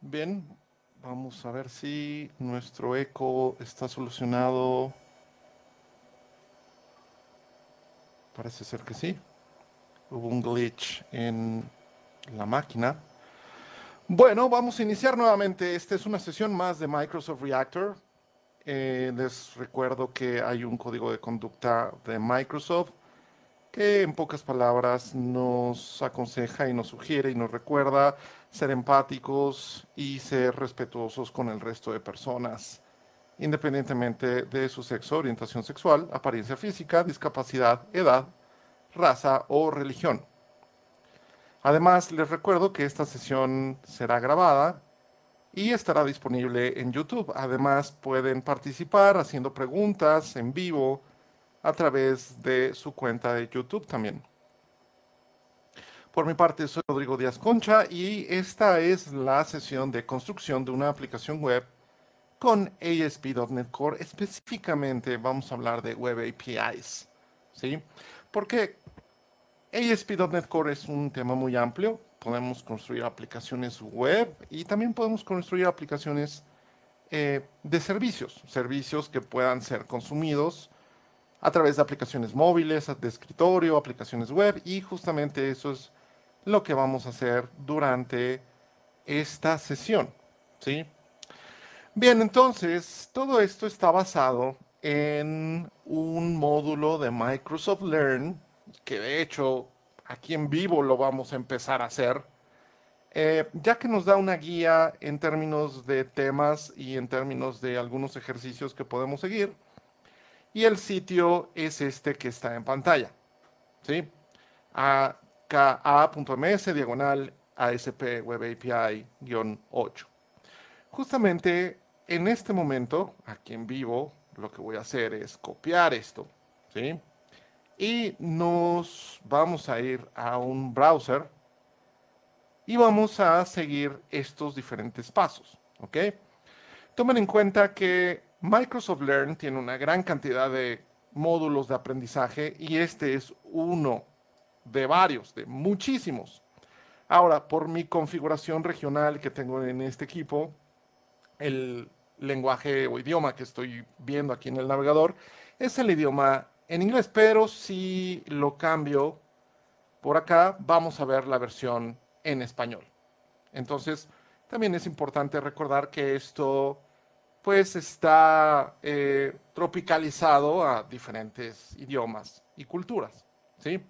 Bien, vamos a ver si nuestro eco está solucionado. Parece ser que sí. Hubo un glitch en la máquina. Bueno, vamos a iniciar nuevamente. Esta es una sesión más de Microsoft Reactor. Eh, les recuerdo que hay un código de conducta de Microsoft en pocas palabras nos aconseja y nos sugiere y nos recuerda ser empáticos y ser respetuosos con el resto de personas, independientemente de su sexo, orientación sexual, apariencia física, discapacidad, edad, raza o religión. Además, les recuerdo que esta sesión será grabada y estará disponible en YouTube. Además, pueden participar haciendo preguntas en vivo a través de su cuenta de YouTube también. Por mi parte, soy Rodrigo Díaz Concha y esta es la sesión de construcción de una aplicación web con ASP.NET Core. Específicamente vamos a hablar de Web APIs, ¿sí? Porque ASP.NET Core es un tema muy amplio. Podemos construir aplicaciones web y también podemos construir aplicaciones eh, de servicios, servicios que puedan ser consumidos a través de aplicaciones móviles, de escritorio, aplicaciones web y justamente eso es lo que vamos a hacer durante esta sesión. ¿sí? Bien, entonces todo esto está basado en un módulo de Microsoft Learn que de hecho aquí en vivo lo vamos a empezar a hacer. Eh, ya que nos da una guía en términos de temas y en términos de algunos ejercicios que podemos seguir, y el sitio es este que está en pantalla. ¿sí? aka.ms diagonal ASP Web 8 Justamente en este momento, aquí en vivo, lo que voy a hacer es copiar esto. ¿sí? Y nos vamos a ir a un browser y vamos a seguir estos diferentes pasos. ¿ok? Tomen en cuenta que Microsoft Learn tiene una gran cantidad de módulos de aprendizaje y este es uno de varios, de muchísimos. Ahora, por mi configuración regional que tengo en este equipo, el lenguaje o idioma que estoy viendo aquí en el navegador es el idioma en inglés, pero si lo cambio por acá, vamos a ver la versión en español. Entonces, también es importante recordar que esto pues está eh, tropicalizado a diferentes idiomas y culturas, ¿sí?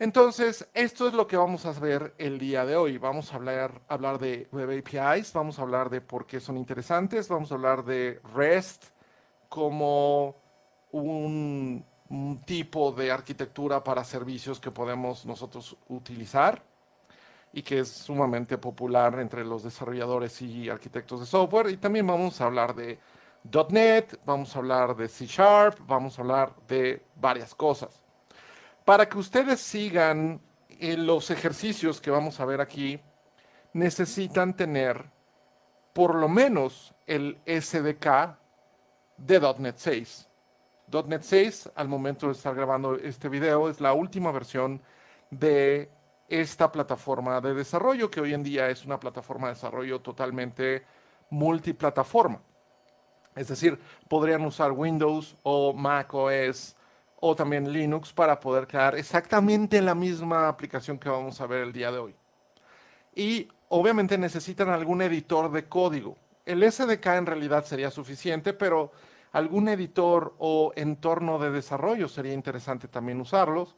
Entonces, esto es lo que vamos a ver el día de hoy. Vamos a hablar, hablar de Web APIs, vamos a hablar de por qué son interesantes, vamos a hablar de REST como un tipo de arquitectura para servicios que podemos nosotros utilizar y que es sumamente popular entre los desarrolladores y arquitectos de software. Y también vamos a hablar de .NET, vamos a hablar de C Sharp, vamos a hablar de varias cosas. Para que ustedes sigan eh, los ejercicios que vamos a ver aquí, necesitan tener por lo menos el SDK de .NET 6. .NET 6, al momento de estar grabando este video, es la última versión de esta plataforma de desarrollo, que hoy en día es una plataforma de desarrollo totalmente multiplataforma. Es decir, podrían usar Windows o Mac OS o también Linux para poder crear exactamente la misma aplicación que vamos a ver el día de hoy. Y obviamente necesitan algún editor de código. El SDK en realidad sería suficiente, pero algún editor o entorno de desarrollo sería interesante también usarlos.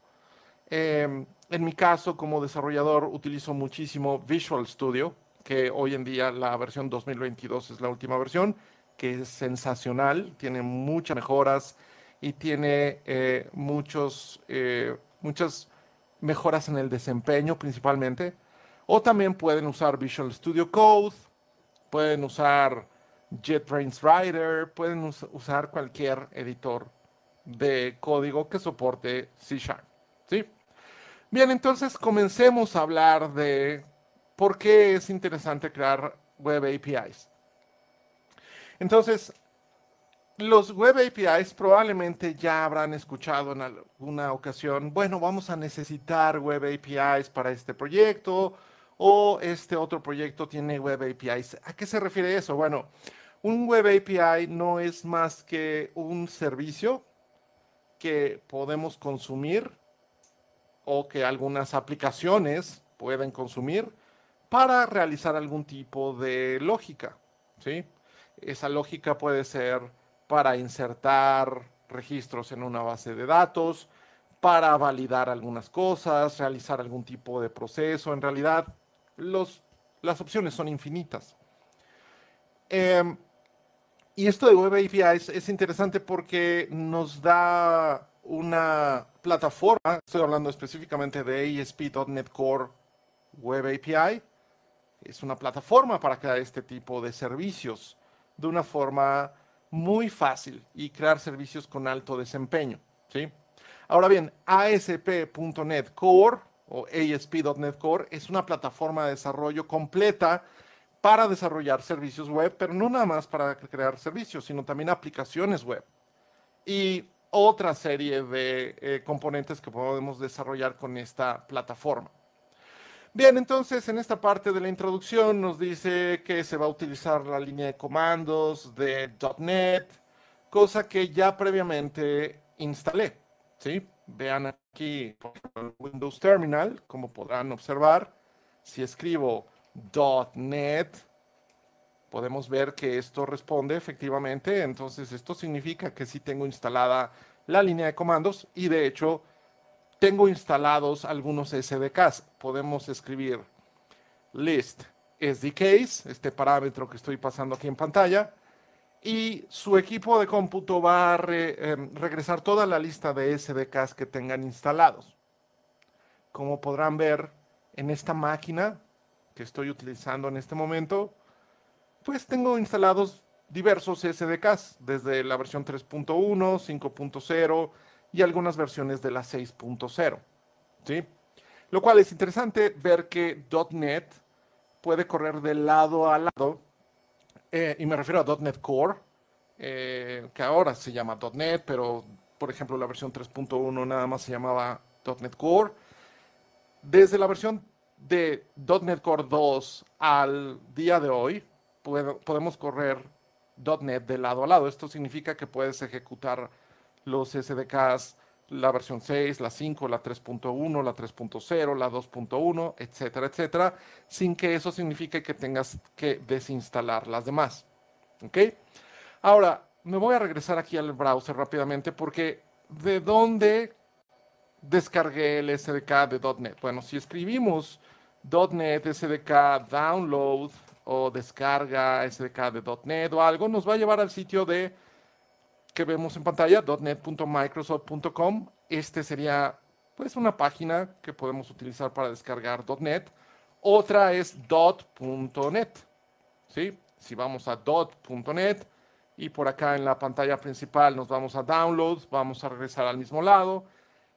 Em, en mi caso, como desarrollador, utilizo muchísimo Visual Studio, que hoy en día la versión 2022 es la última versión, que es sensacional, tiene muchas mejoras y tiene eh, muchos, eh, muchas mejoras en el desempeño principalmente. O también pueden usar Visual Studio Code, pueden usar JetBrains Rider, pueden usar cualquier editor de código que soporte C Sharp. ¿Sí? Bien, entonces comencemos a hablar de por qué es interesante crear web APIs. Entonces, los web APIs probablemente ya habrán escuchado en alguna ocasión, bueno, vamos a necesitar web APIs para este proyecto o este otro proyecto tiene web APIs. ¿A qué se refiere eso? Bueno, un web API no es más que un servicio que podemos consumir o que algunas aplicaciones pueden consumir para realizar algún tipo de lógica. ¿sí? Esa lógica puede ser para insertar registros en una base de datos, para validar algunas cosas, realizar algún tipo de proceso. En realidad, los, las opciones son infinitas. Em, y esto de Web es es interesante porque nos da una plataforma, estoy hablando específicamente de ASP.NET Core Web API, es una plataforma para crear este tipo de servicios de una forma muy fácil y crear servicios con alto desempeño. Ahora bien, ASP.NET Core o ASP.NET Core es una plataforma de desarrollo completa para desarrollar servicios web, pero no nada más para crear servicios, sino también aplicaciones web. Y otra serie de eh, componentes que podemos desarrollar con esta plataforma. Bien, entonces en esta parte de la introducción nos dice que se va a utilizar la línea de comandos de .NET, cosa que ya previamente instalé. ¿sí? Vean aquí el Windows Terminal, como podrán observar, si escribo .NET, podemos ver que esto responde efectivamente. Entonces, esto significa que sí tengo instalada la línea de comandos y de hecho tengo instalados algunos SDKs. Podemos escribir list SDKs, este parámetro que estoy pasando aquí en pantalla, y su equipo de cómputo va a em, regresar toda la lista de SDKs que tengan instalados. Como podrán ver en esta máquina que estoy utilizando en este momento, pues tengo instalados diversos SDKs, desde la versión 3.1, 5.0 y algunas versiones de la 6.0. ¿sí? Lo cual es interesante ver que .NET puede correr de lado a lado, eh, y me refiero a .NET Core, eh, que ahora se llama .NET, pero por ejemplo la versión 3.1 nada más se llamaba .NET Core. Desde la versión de .NET Core 2 al día de hoy, podemos correr .NET de lado a lado. Esto significa que puedes ejecutar los SDKs, la versión 6, la 5, la 3.1, la 3.0, la 2.1, etcétera, etcétera, sin que eso signifique que tengas que desinstalar las demás. ¿Ok? Ahora, me voy a regresar aquí al browser rápidamente porque ¿de dónde descargué el SDK de .NET? Bueno, si escribimos .NET SDK download o descarga SDK de .NET o algo, nos va a llevar al sitio de que vemos en pantalla, .NET.microsoft.com. Este sería pues una página que podemos utilizar para descargar .NET. Otra es .NET. ¿sí? Si vamos a .NET y por acá en la pantalla principal nos vamos a Downloads, vamos a regresar al mismo lado.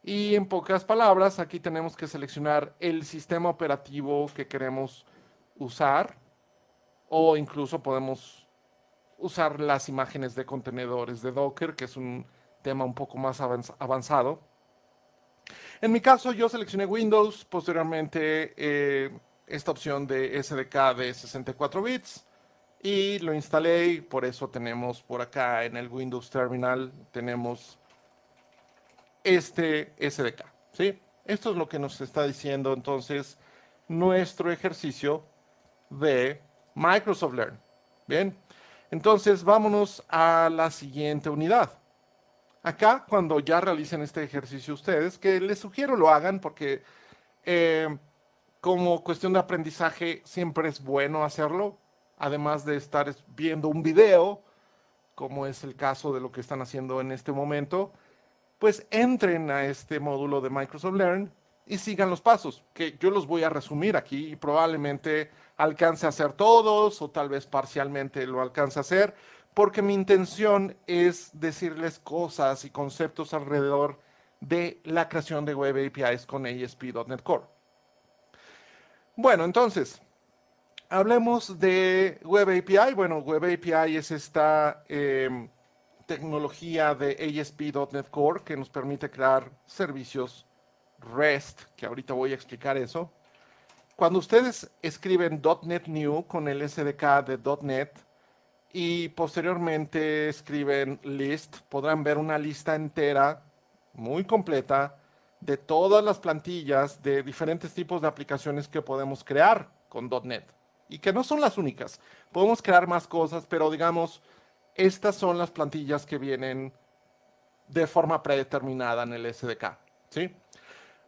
Y en pocas palabras, aquí tenemos que seleccionar el sistema operativo que queremos usar o incluso podemos usar las imágenes de contenedores de Docker, que es un tema un poco más avanzado. En mi caso, yo seleccioné Windows, posteriormente eh, esta opción de SDK de 64 bits y lo instalé por eso tenemos por acá en el Windows Terminal, tenemos este SDK. Esto es lo que nos está diciendo entonces nuestro ejercicio de Microsoft Learn. Bien, entonces vámonos a la siguiente unidad. Acá, cuando ya realicen este ejercicio ustedes, que les sugiero lo hagan porque eh, como cuestión de aprendizaje siempre es bueno hacerlo, además de estar viendo un video, como es el caso de lo que están haciendo en este momento, pues entren a este módulo de Microsoft Learn y sigan los pasos, que yo los voy a resumir aquí y probablemente alcanza a hacer todos o tal vez parcialmente lo alcanza a hacer, porque mi intención es decirles cosas y conceptos alrededor de la creación de Web APIs con ASP.NET Core. Bueno, entonces, hablemos de Web API. Bueno, Web API es esta em, tecnología de ASP.NET Core que nos permite crear servicios REST, que ahorita voy a explicar eso, cuando ustedes escriben .NET New con el SDK de .NET y posteriormente escriben list, podrán ver una lista entera, muy completa, de todas las plantillas de diferentes tipos de aplicaciones que podemos crear con .NET. Y que no son las únicas. Podemos crear más cosas, pero digamos, estas son las plantillas que vienen de forma predeterminada en el SDK. ¿sí?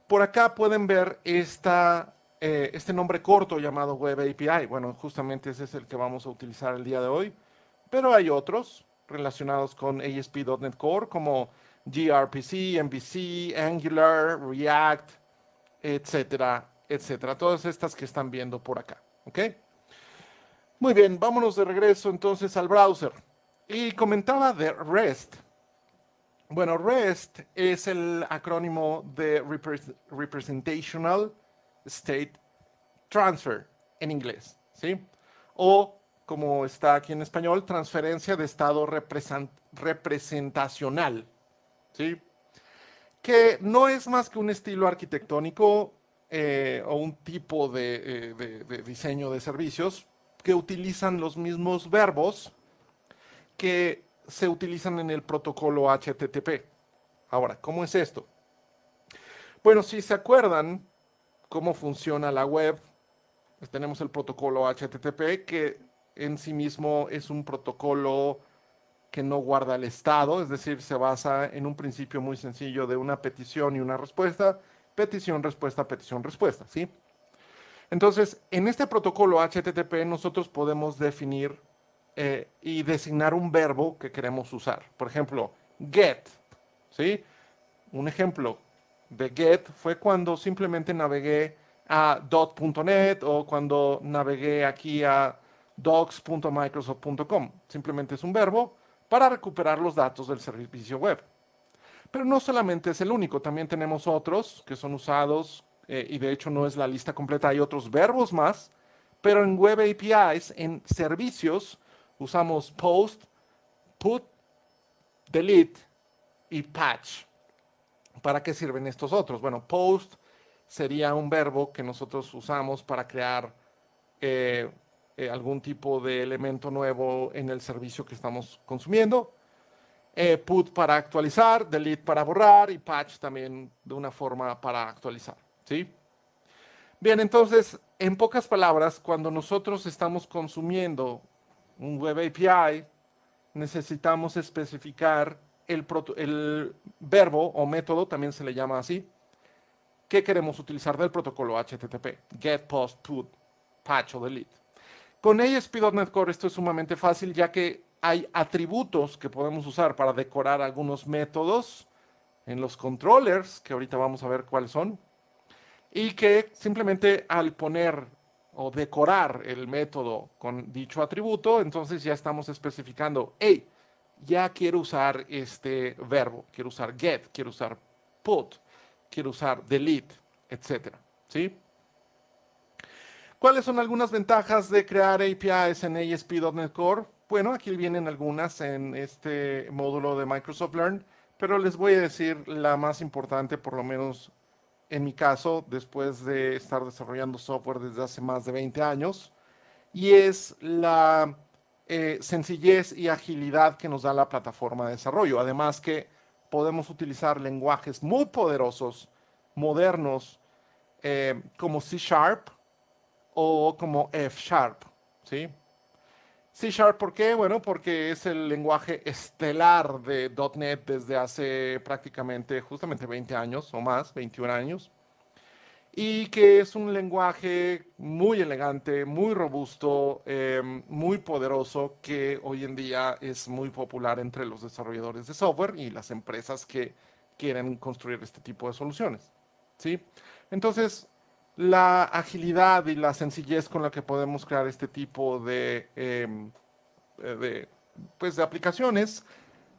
Por acá pueden ver esta eh, este nombre corto llamado Web API. Bueno, justamente ese es el que vamos a utilizar el día de hoy, pero hay otros relacionados con ASP.NET Core como gRPC, MVC, Angular, React, etcétera, etcétera. Todas estas que están viendo por acá. ¿Ok? Muy bien, vámonos de regreso entonces al browser. Y comentaba de REST. Bueno, REST es el acrónimo de Representational State Transfer en inglés, ¿sí? O como está aquí en español, transferencia de estado representacional, ¿sí? Que no es más que un estilo arquitectónico eh, o un tipo eh, de diseño de servicios que utilizan los mismos verbos que se utilizan en el protocolo HTTP. Ahora, ¿cómo es esto? Bueno, si se acuerdan, cómo funciona la web. Pues tenemos el protocolo HTTP, que en sí mismo es un protocolo que no guarda el estado, es decir, se basa en un principio muy sencillo de una petición y una respuesta, petición, respuesta, petición, respuesta, ¿sí? Entonces, en este protocolo HTTP nosotros podemos definir eh, y designar un verbo que queremos usar. Por ejemplo, get, ¿sí? Un ejemplo, de Get fue cuando simplemente navegué a dot.net o cuando navegué aquí a docs.microsoft.com. Simplemente es un verbo para recuperar los datos del servicio web. Pero no solamente es el único, también tenemos otros que son usados eh, y de hecho no es la lista completa, hay otros verbos más, pero en web APIs, en servicios, usamos post, put, delete y patch. ¿para qué sirven estos otros? Bueno, post sería un verbo que nosotros usamos para crear eh, eh, algún tipo de elemento nuevo en el servicio que estamos consumiendo. Eh, put para actualizar, delete para borrar y patch también de una forma para actualizar. ¿sí? Bien, entonces, en pocas palabras, cuando nosotros estamos consumiendo un web API, necesitamos especificar el, verbo o método, también se le llama así, que queremos utilizar del protocolo HTTP, get, post, put, patch o delete. Con ASP.NET Core esto es sumamente fácil ya que hay atributos que podemos usar para decorar algunos métodos en los controllers, que ahorita vamos a ver cuáles son, y que simplemente al poner o decorar el método con dicho atributo, entonces ya estamos especificando, hey, ya quiero usar este verbo, quiero usar get, quiero usar put, quiero usar delete, etc. ¿sí? ¿Cuáles son algunas ventajas de crear APIs en ASP.NET Core? Bueno, aquí vienen algunas en este módulo de Microsoft Learn, pero les voy a decir la más importante, por lo menos en mi caso, después de estar desarrollando software desde hace más de 20 años, y es la eh, sencillez y agilidad que nos da la plataforma de desarrollo. Además que podemos utilizar lenguajes muy poderosos, modernos, eh, como C Sharp o como F Sharp. ¿sí? C Sharp, ¿por qué? Bueno, porque es el lenguaje estelar de .NET desde hace prácticamente justamente 20 años o más, 21 años y que es un lenguaje muy elegante, muy robusto, em, muy poderoso, que hoy en día es muy popular entre los desarrolladores de software y las empresas que quieren construir este tipo de soluciones. ¿sí? Entonces, la agilidad y la sencillez con la que podemos crear este tipo de, em, eh, pues de aplicaciones,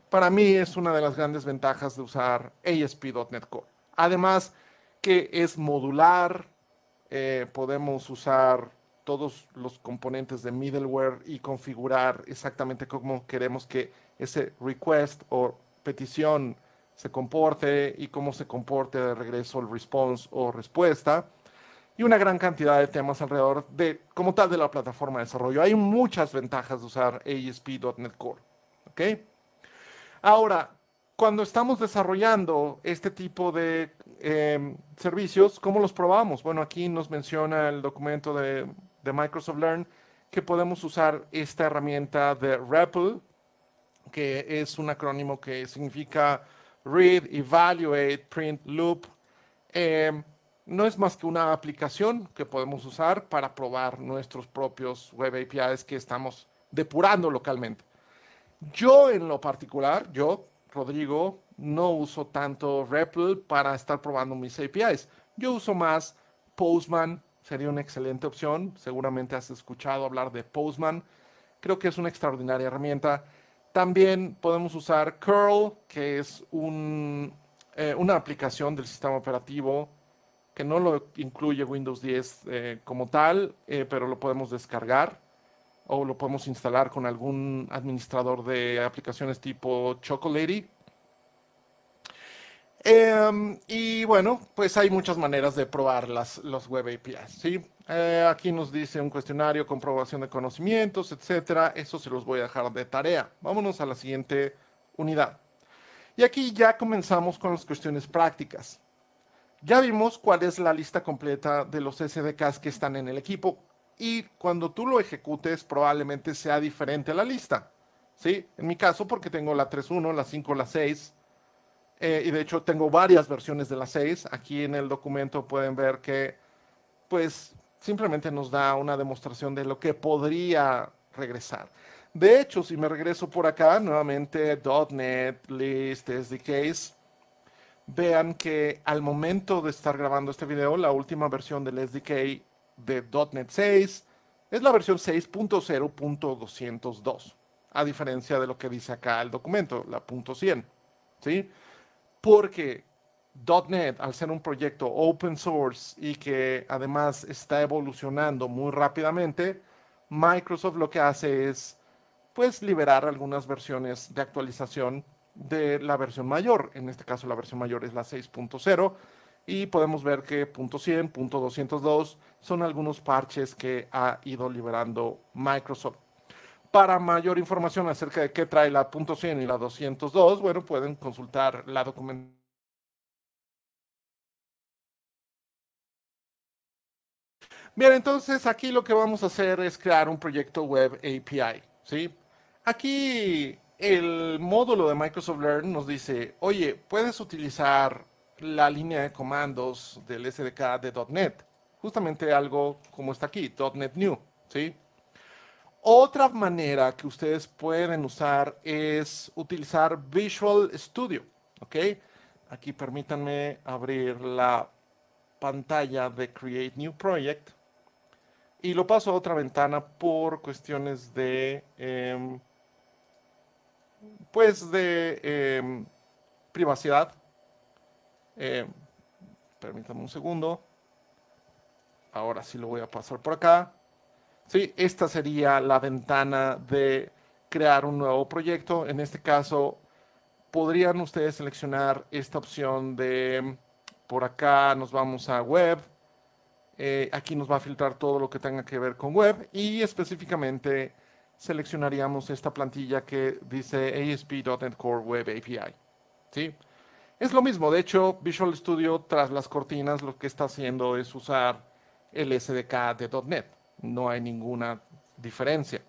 para mí es una de las grandes ventajas de usar ASP.NET Core. Además, que es modular, eh, podemos usar todos los componentes de middleware y configurar exactamente cómo queremos que ese request o petición se comporte y cómo se comporte de regreso el response o respuesta y una gran cantidad de temas alrededor de, como tal, de la plataforma de desarrollo. Hay muchas ventajas de usar ASP.NET Core. ¿ok? Ahora, cuando estamos desarrollando este tipo de Em, servicios, ¿cómo los probamos? Bueno, aquí nos menciona el documento de, Microsoft Learn que podemos usar esta herramienta de REPL, que es un acrónimo que significa Read, Evaluate, Print, Loop. Em, no es más que una aplicación que podemos usar para probar nuestros propios web APIs que estamos depurando localmente. Yo en lo particular, yo, Rodrigo, no uso tanto REPL para estar probando mis APIs. Yo uso más Postman, sería una excelente opción. Seguramente has escuchado hablar de Postman. Creo que es una extraordinaria herramienta. También podemos usar Curl, que es eh, una aplicación del sistema operativo que no lo incluye Windows 10 eh, como tal, eh, pero lo podemos descargar o lo podemos instalar con algún administrador de aplicaciones tipo Chocolatey Em, y bueno, pues hay muchas maneras de probar las, los web APIs, ¿sí? Eh, aquí nos dice un cuestionario, comprobación de conocimientos, etcétera. Eso se los voy a dejar de tarea. Vámonos a la siguiente unidad. Y aquí ya comenzamos con las cuestiones prácticas. Ya vimos cuál es la lista completa de los SDKs que están en el equipo y cuando tú lo ejecutes probablemente sea diferente la lista. ¿Sí? En mi caso porque tengo la 3.1, la 5, la 6, eh, y de hecho tengo varias versiones de la 6. Aquí en el documento pueden ver que pues simplemente nos da una demostración de lo que podría regresar. De hecho, si me regreso por acá, nuevamente .NET, List, SDKs, vean que al momento de estar grabando este video, la última versión del SDK de .NET 6 es la versión 6.0.202, a diferencia de lo que dice acá el documento, la .100, ¿sí? porque .NET, al ser un proyecto open source y que además está evolucionando muy rápidamente, Microsoft lo que hace es pues liberar algunas versiones de actualización de la versión mayor. En este caso la versión mayor es la 6.0 y podemos ver que .100, .202 son algunos parches que ha ido liberando Microsoft. Para mayor información acerca de qué trae la .100 y la 202, bueno, pueden consultar la documentación Bien, entonces aquí lo que vamos a hacer es crear un proyecto web API, ¿sí? Aquí el módulo de Microsoft Learn nos dice, oye, puedes utilizar la línea de comandos del SDK de .NET, justamente algo como está aquí, .NET New, ¿sí? Otra manera que ustedes pueden usar es utilizar Visual Studio, ¿ok? Aquí permítanme abrir la pantalla de Create New Project y lo paso a otra ventana por cuestiones de, em, pues de em, privacidad. Em, permítanme un segundo. Ahora sí lo voy a pasar por acá. Esta sería la ventana de crear un nuevo proyecto. En este caso, podrían ustedes seleccionar esta opción de por acá nos vamos a web. Eh, aquí nos va a filtrar todo lo que tenga que ver con web y específicamente seleccionaríamos esta plantilla que dice ASP.NET Core Web API. ¿sí? Es lo mismo, de hecho Visual Studio tras las cortinas lo que está haciendo es usar el SDK de .NET no hay ninguna diferencia.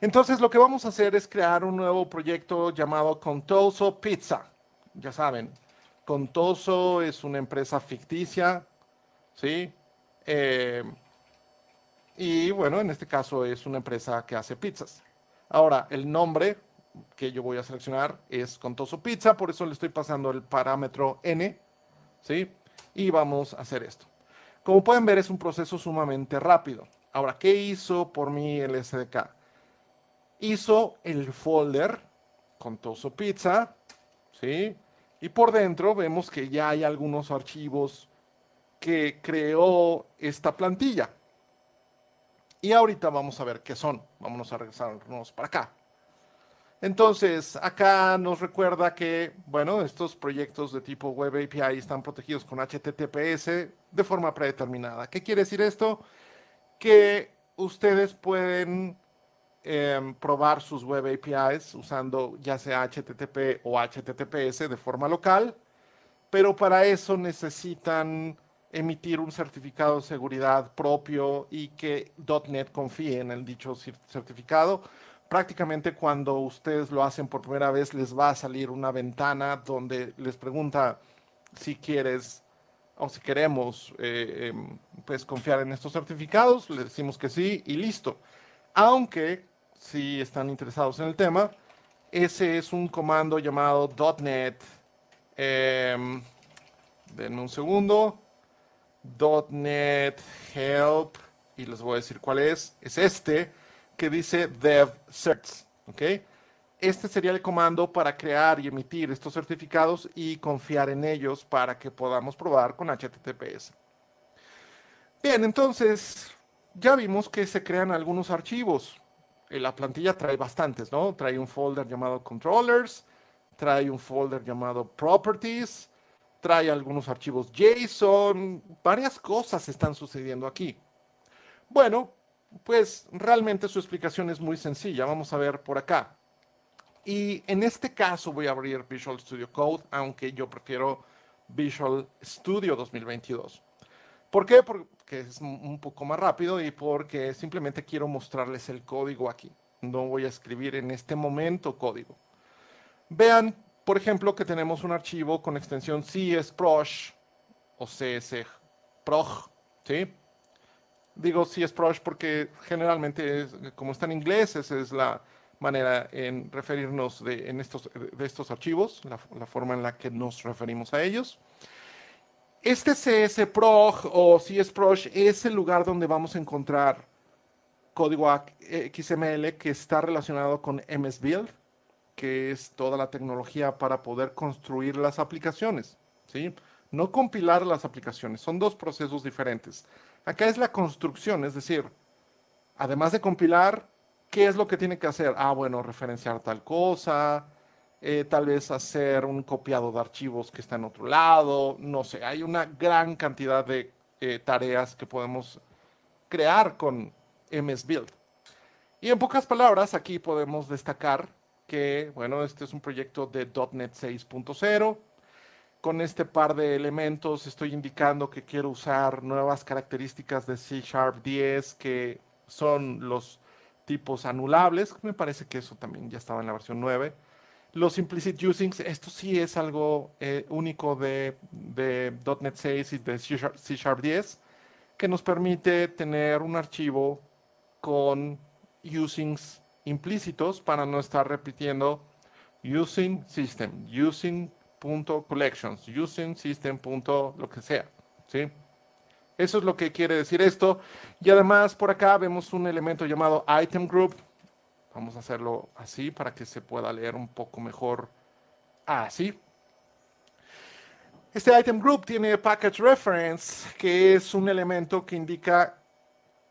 Entonces lo que vamos a hacer es crear un nuevo proyecto llamado Contoso Pizza. Ya saben, Contoso es una empresa ficticia, ¿sí? Eh, y bueno, en este caso es una empresa que hace pizzas. Ahora, el nombre que yo voy a seleccionar es Contoso Pizza, por eso le estoy pasando el parámetro n, ¿sí? Y vamos a hacer esto. Como pueden ver, es un proceso sumamente rápido. Ahora, ¿qué hizo por mí el SDK? Hizo el folder con Toso Pizza, ¿sí? Y por dentro vemos que ya hay algunos archivos que creó esta plantilla. Y ahorita vamos a ver qué son. Vamos a regresarnos para acá. Entonces, acá nos recuerda que, bueno, estos proyectos de tipo Web API están protegidos con HTTPS de forma predeterminada. ¿Qué quiere decir esto? Que ustedes pueden em, probar sus Web APIs usando ya sea HTTP o HTTPS de forma local, pero para eso necesitan emitir un certificado de seguridad propio y que .NET confíe en el dicho certificado prácticamente cuando ustedes lo hacen por primera vez les va a salir una ventana donde les pregunta si quieres o si queremos eh, em, pues confiar en estos certificados, le decimos que sí y listo. Aunque si están interesados en el tema, ese es un comando llamado .NET. Eh, denme un segundo. .NET help y les voy a decir cuál es. Es este que dice dev certs, ¿ok? Este sería el comando para crear y emitir estos certificados y confiar en ellos para que podamos probar con HTTPS. Bien, entonces ya vimos que se crean algunos archivos. Eh, la plantilla trae bastantes, ¿no? Trae un folder llamado controllers, trae un folder llamado properties, trae algunos archivos JSON, varias cosas están sucediendo aquí. Bueno, pues realmente su explicación es muy sencilla. Vamos a ver por acá. Y en este caso voy a abrir Visual Studio Code, aunque yo prefiero Visual Studio 2022. ¿Por qué? Porque es un poco más rápido y porque simplemente quiero mostrarles el código aquí. No voy a escribir en este momento código. Vean, por ejemplo, que tenemos un archivo con extensión csproj o csproj, ¿sí? digo C.S. porque generalmente, como está en inglés, esa es la manera en referirnos de, en estos, de estos archivos, la, forma en la que nos referimos a ellos. Este Csproj o Csproj es el lugar donde vamos a encontrar código XML que está relacionado con MSBuild, que es toda la tecnología para poder construir las aplicaciones, ¿sí? No compilar las aplicaciones, son dos procesos diferentes. Acá es la construcción, es decir, además de compilar, ¿qué es lo que tiene que hacer? Ah, bueno, referenciar tal cosa, eh, tal vez hacer un copiado de archivos que está en otro lado, no sé, hay una gran cantidad de eh, tareas que podemos crear con MSBuild. Y en pocas palabras, aquí podemos destacar que, bueno, este es un proyecto de .NET 6.0 con este par de elementos estoy indicando que quiero usar nuevas características de C Sharp 10 que son los tipos anulables. Me parece que eso también ya estaba en la versión 9. Los implicit usings, esto sí es algo eh, único de, .NET 6 y de C -Sharp, 10, que nos permite tener un archivo con usings implícitos para no estar repitiendo using system, using collections, using system lo que sea, ¿sí? Eso es lo que quiere decir esto. Y además por acá vemos un elemento llamado item group. Vamos a hacerlo así para que se pueda leer un poco mejor así. Ah, este item group tiene package reference, que es un elemento que indica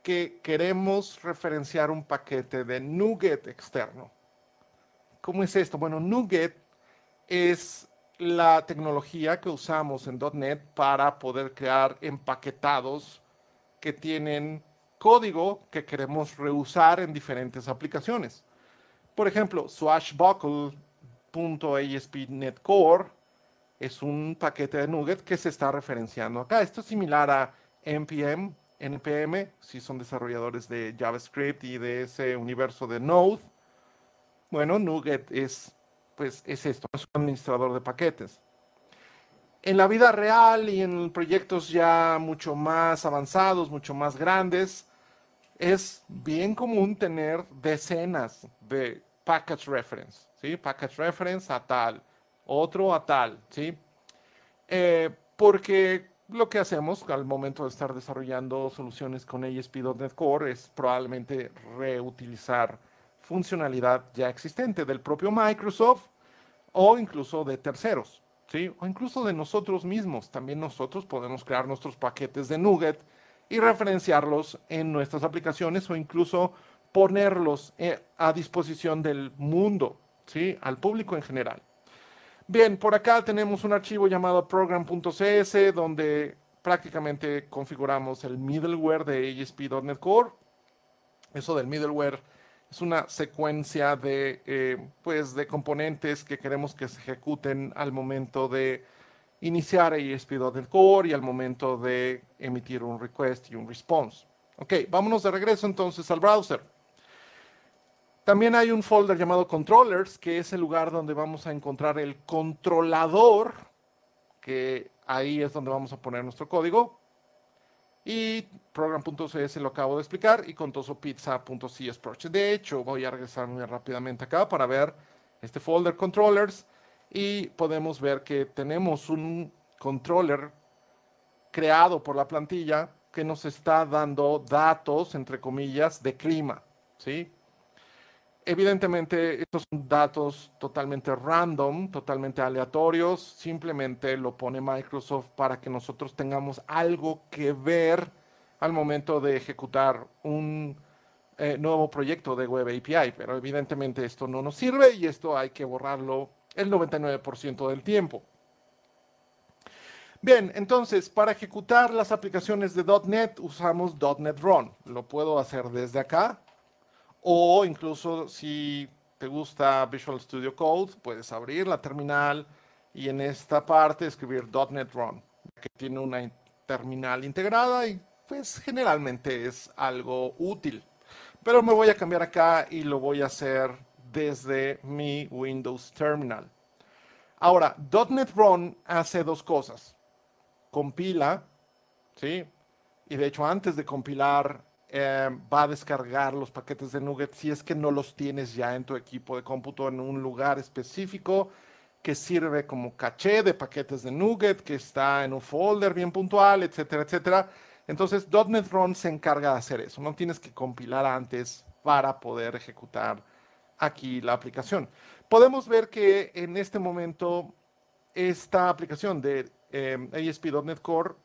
que queremos referenciar un paquete de NuGet externo. ¿Cómo es esto? Bueno, NuGet es la tecnología que usamos en .NET para poder crear empaquetados que tienen código que queremos reusar en diferentes aplicaciones. Por ejemplo, Swashbuckle.aspNetcore Core es un paquete de Nuget que se está referenciando acá. Esto es similar a npm, npm, si son desarrolladores de JavaScript y de ese universo de Node. Bueno, Nuget es pues es esto, es un administrador de paquetes. En la vida real y en proyectos ya mucho más avanzados, mucho más grandes, es bien común tener decenas de package reference, ¿sí? Package reference a tal, otro a tal, ¿sí? Eh, porque lo que hacemos al momento de estar desarrollando soluciones con ASP.NET Core es probablemente reutilizar funcionalidad ya existente del propio Microsoft o incluso de terceros, ¿sí? O incluso de nosotros mismos. También nosotros podemos crear nuestros paquetes de Nuget y referenciarlos en nuestras aplicaciones o incluso ponerlos eh, a disposición del mundo, ¿sí? Al público en general. Bien, por acá tenemos un archivo llamado program.cs donde prácticamente configuramos el middleware de ASP.NET Core. Eso del middleware es una secuencia de, eh, pues, de componentes que queremos que se ejecuten al momento de iniciar el del core y al momento de emitir un request y un response. Ok, vámonos de regreso entonces al browser. También hay un folder llamado controllers, que es el lugar donde vamos a encontrar el controlador, que ahí es donde vamos a poner nuestro código. Y program.cs lo acabo de explicar y contosopizza.csproj. De hecho, voy a regresar muy rápidamente acá para ver este folder controllers y podemos ver que tenemos un controller creado por la plantilla que nos está dando datos, entre comillas, de clima, ¿sí? evidentemente, estos son datos totalmente random, totalmente aleatorios. Simplemente lo pone Microsoft para que nosotros tengamos algo que ver al momento de ejecutar un eh, nuevo proyecto de Web API. Pero evidentemente esto no nos sirve y esto hay que borrarlo el 99% del tiempo. Bien, entonces, para ejecutar las aplicaciones de .NET usamos .NET Run. Lo puedo hacer desde acá o incluso si te gusta Visual Studio Code, puedes abrir la terminal y en esta parte escribir .NET Run, que tiene una terminal integrada y pues generalmente es algo útil. Pero me voy a cambiar acá y lo voy a hacer desde mi Windows Terminal. Ahora, .NET Run hace dos cosas. Compila, ¿sí? Y de hecho, antes de compilar eh, va a descargar los paquetes de Nuget si es que no los tienes ya en tu equipo de cómputo en un lugar específico que sirve como caché de paquetes de Nuget que está en un folder bien puntual, etcétera, etcétera. Entonces, .NET Run se encarga de hacer eso. No tienes que compilar antes para poder ejecutar aquí la aplicación. Podemos ver que en este momento esta aplicación de eh, ASP.NET Core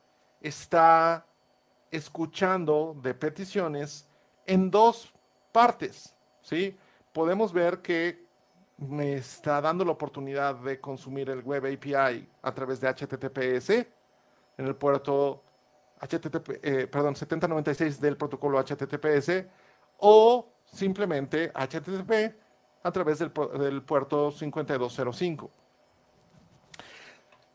está escuchando de peticiones en dos partes, ¿sí? Podemos ver que me está dando la oportunidad de consumir el Web API a través de HTTPS en el puerto HTTP, 7096 eh, del protocolo HTTPS o simplemente HTTP a través del, del puerto 5205.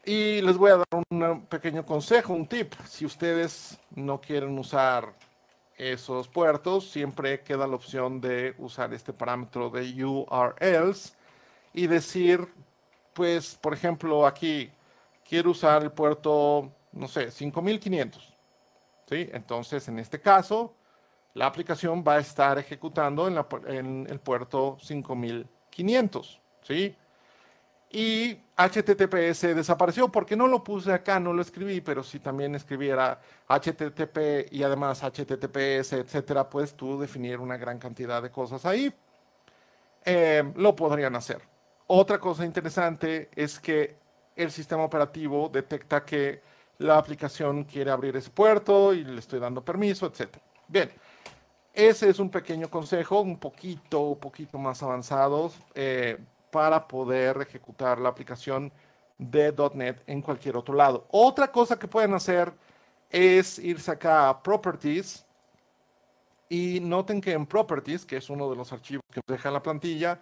Y les voy a dar un pequeño consejo, un tip. Si ustedes no quieren usar esos puertos, siempre queda la opción de usar este parámetro de URLs y decir, pues, por ejemplo, aquí quiero usar el puerto, no sé, 5500. ¿Sí? Entonces, en este caso, la aplicación va a estar ejecutando en, en el puerto 5500. ¿Sí? Y HTTPS desapareció porque no lo puse acá, no lo escribí, pero si también escribiera HTTP y además HTTPS, etcétera, pues tú definir una gran cantidad de cosas ahí. Eh, lo podrían hacer. Otra cosa interesante es que el sistema operativo detecta que la aplicación quiere abrir ese puerto y le estoy dando permiso, etc. Bien, ese es un pequeño consejo, un poquito, un poquito más avanzados. Eh, para poder ejecutar la aplicación de .NET en cualquier otro lado. Otra cosa que pueden hacer es irse acá a Properties y noten que en Properties, que es uno de los archivos que deja la plantilla,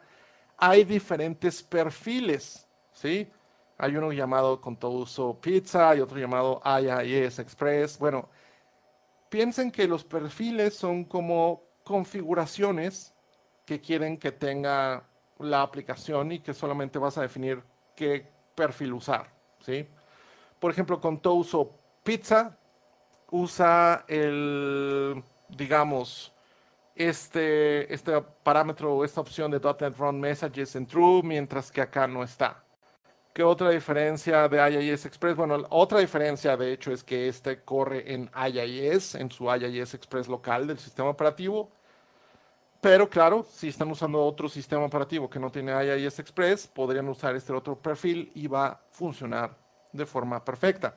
hay diferentes perfiles, ¿sí? Hay uno llamado con todo uso Pizza y otro llamado IIS Express. Bueno, piensen que los perfiles son como configuraciones que quieren que tenga la aplicación y que solamente vas a definir qué perfil usar, ¿sí? Por ejemplo, con uso Pizza usa el, digamos, este, este parámetro o esta opción de .NET Run Messages en True, mientras que acá no está. ¿Qué otra diferencia de IIS Express? Bueno, otra diferencia de hecho es que este corre en IIS, en su IIS Express local del sistema operativo, pero claro, si están usando otro sistema operativo que no tiene IIS Express, podrían usar este otro perfil y va a funcionar de forma perfecta.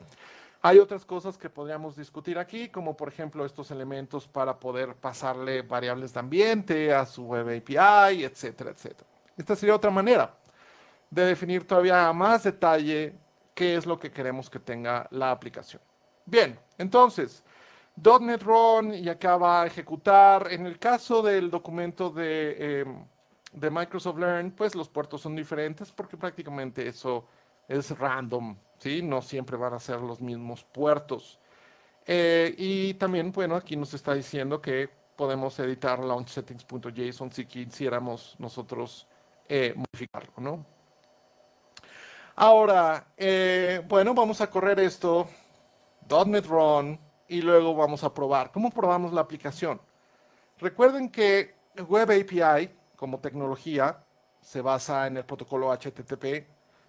Hay otras cosas que podríamos discutir aquí, como por ejemplo estos elementos para poder pasarle variables de ambiente a su web API, etcétera, etcétera. Esta sería otra manera de definir todavía más detalle qué es lo que queremos que tenga la aplicación. Bien, entonces, .NET Run y acá va a ejecutar. En el caso del documento em, de, Microsoft Learn, pues los puertos son diferentes porque prácticamente eso es random, ¿sí? No siempre van a ser los mismos puertos. Eh, y también, bueno, aquí nos está diciendo que podemos editar launchsettings.json si quisiéramos nosotros eh, modificarlo, ¿no? Ahora, eh, bueno, vamos a correr esto. .NET Run y luego vamos a probar. ¿Cómo probamos la aplicación? Recuerden que Web API como tecnología se basa en el protocolo HTTP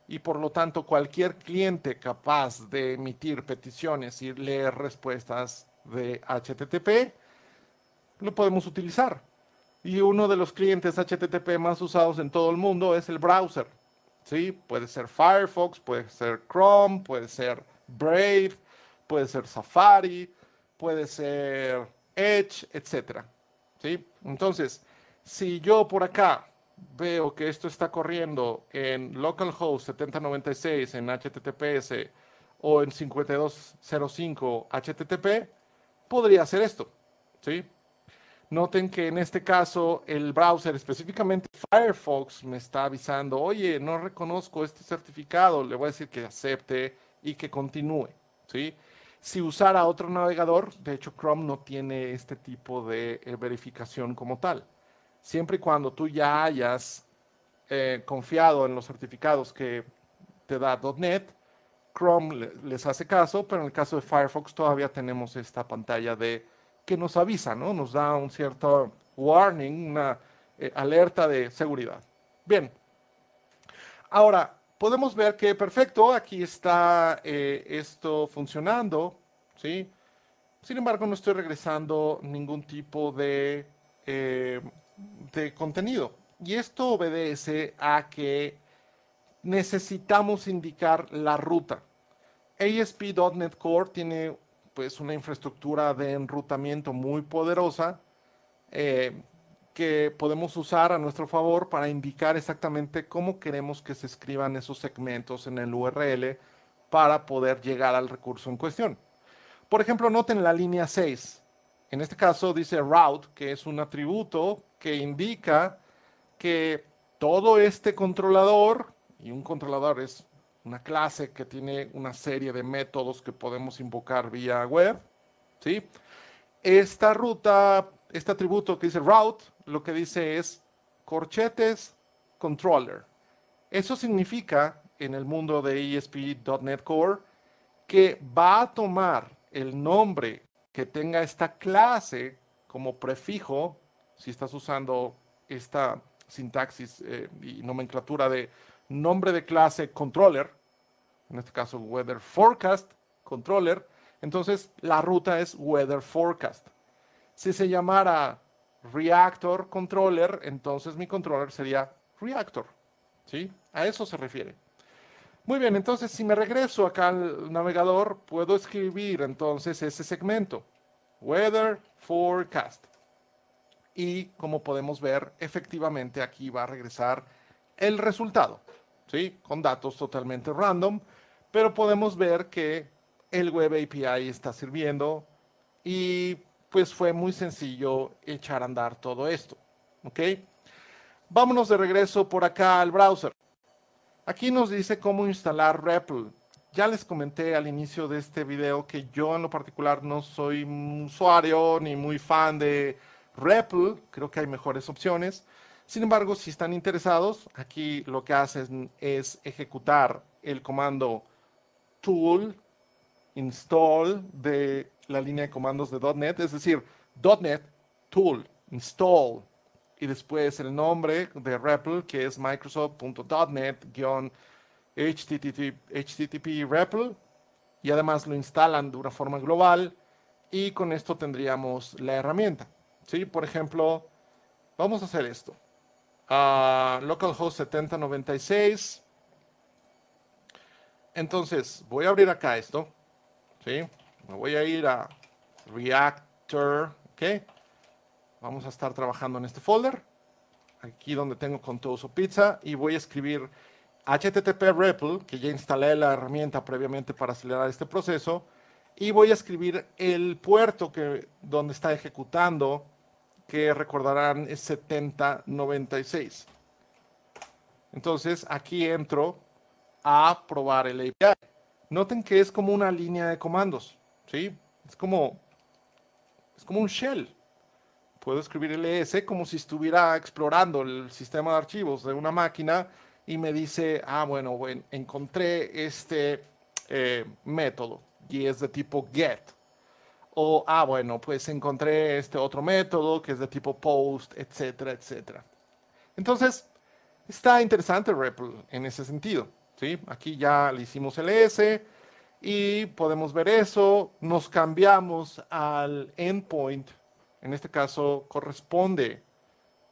y por lo tanto cualquier cliente capaz de emitir peticiones y leer respuestas de HTTP lo podemos utilizar. Y uno de los clientes HTTP más usados en todo el mundo es el browser. ¿sí? Puede ser Firefox, puede ser Chrome, puede ser Brave, puede ser Safari, puede ser Edge, etc. ¿Sí? Entonces, si yo por acá veo que esto está corriendo en localhost 7096 en HTTPS o en 5205 HTTP, podría hacer esto. ¿sí? Noten que en este caso el browser, específicamente Firefox, me está avisando, oye, no reconozco este certificado, le voy a decir que acepte y que continúe. ¿sí? si usara otro navegador, de hecho Chrome no tiene este tipo de eh, verificación como tal. Siempre y cuando tú ya hayas eh, confiado en los certificados que te da .NET, Chrome les hace caso, pero en el caso de Firefox todavía tenemos esta pantalla de que nos avisa, ¿no? Nos da un cierto warning, una eh, alerta de seguridad. Bien. Ahora, podemos ver que perfecto, aquí está eh, esto funcionando, ¿sí? Sin embargo, no estoy regresando ningún tipo de, eh, de contenido. Y esto obedece a que necesitamos indicar la ruta. ASP.NET Core tiene pues una infraestructura de enrutamiento muy poderosa eh, que podemos usar a nuestro favor para indicar exactamente cómo queremos que se escriban esos segmentos en el URL para poder llegar al recurso en cuestión. Por ejemplo, noten la línea 6. En este caso dice route, que es un atributo que indica que todo este controlador, y un controlador es una clase que tiene una serie de métodos que podemos invocar vía web, ¿sí? Esta ruta, este atributo que dice route, lo que dice es corchetes controller. Eso significa en el mundo de ESP.NET Core que va a tomar el nombre que tenga esta clase como prefijo, si estás usando esta sintaxis eh, y nomenclatura de nombre de clase controller, en este caso weather forecast controller, entonces la ruta es weather forecast. Si se llamara reactor controller, entonces mi controller sería reactor. ¿Sí? A eso se refiere. Muy bien, entonces si me regreso acá al navegador, puedo escribir entonces ese segmento, Weather Forecast. Y como podemos ver, efectivamente aquí va a regresar el resultado, ¿sí? Con datos totalmente random, pero podemos ver que el Web API está sirviendo y pues fue muy sencillo echar a andar todo esto. ¿Ok? Vámonos de regreso por acá al browser. Aquí nos dice cómo instalar REPL. Ya les comenté al inicio de este video que yo en lo particular no soy usuario ni muy fan de REPL. Creo que hay mejores opciones. Sin embargo, si están interesados, aquí lo que hacen es ejecutar el comando tool install de la línea de comandos de .NET, es decir, .NET tool install y después el nombre de REPL que es microsoft.net-http http REPL y además lo instalan de una forma global y con esto tendríamos la herramienta. ¿sí? Por ejemplo, vamos a hacer esto. Uh, localhost 7096. Entonces, voy a abrir acá esto. ¿sí? Me voy a ir a Reactor, ¿ok? Vamos a estar trabajando en este folder, aquí donde tengo con Contoso Pizza, y voy a escribir HTTP REPL, que ya instalé la herramienta previamente para acelerar este proceso, y voy a escribir el puerto que, donde está ejecutando, que recordarán es 7096. Entonces aquí entro a probar el API. Noten que es como una línea de comandos, ¿sí? Es como, es como un shell. Puedo escribir ls e como si estuviera explorando el sistema de archivos de una máquina y me dice, ah, bueno, bueno encontré este eh, método y es de tipo get. O, ah, bueno, pues encontré este otro método que es de tipo post, etcétera, etcétera. Entonces, está interesante REPL en ese sentido. ¿sí? Aquí ya le hicimos el S y podemos ver eso. Nos cambiamos al endpoint. En este caso corresponde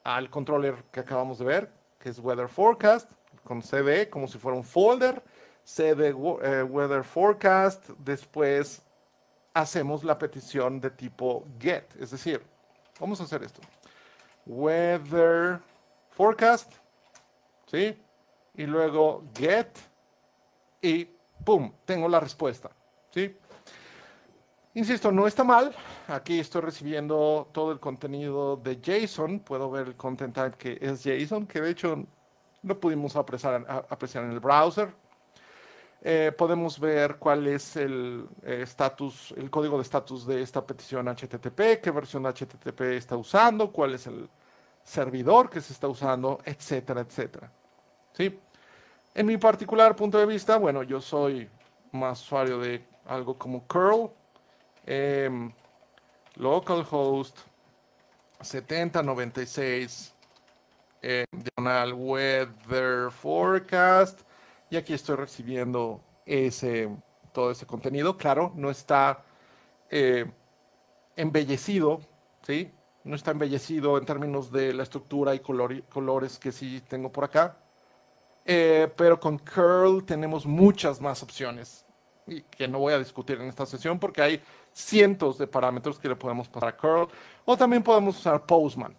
al controller que acabamos de ver, que es Weather Forecast, con CD, como si fuera un folder. CD eh, Weather Forecast, después hacemos la petición de tipo get, es decir, vamos a hacer esto. Weather forecast, ¿sí? y luego get y ¡pum! Tengo la respuesta. ¿sí? Insisto, no está mal. Aquí estoy recibiendo todo el contenido de JSON. Puedo ver el content type que es JSON, que de hecho no pudimos apreciar, apreciar en el browser. Eh, podemos ver cuál es el eh, estatus, el código de estatus de esta petición HTTP, qué versión HTTP está usando, cuál es el servidor que se está usando, etcétera, etcétera. ¿Sí? En mi particular punto de vista, bueno, yo soy más usuario de algo como curl, localhost 7096, eh, weather forecast, y aquí estoy recibiendo ese, todo ese contenido. Claro, no está eh, embellecido, ¿sí? No está embellecido en términos de la estructura y colores que sí tengo por acá eh, pero con curl tenemos muchas más opciones y que no voy a discutir en esta sesión porque hay cientos de parámetros que le podemos pasar a curl o también podemos usar postman,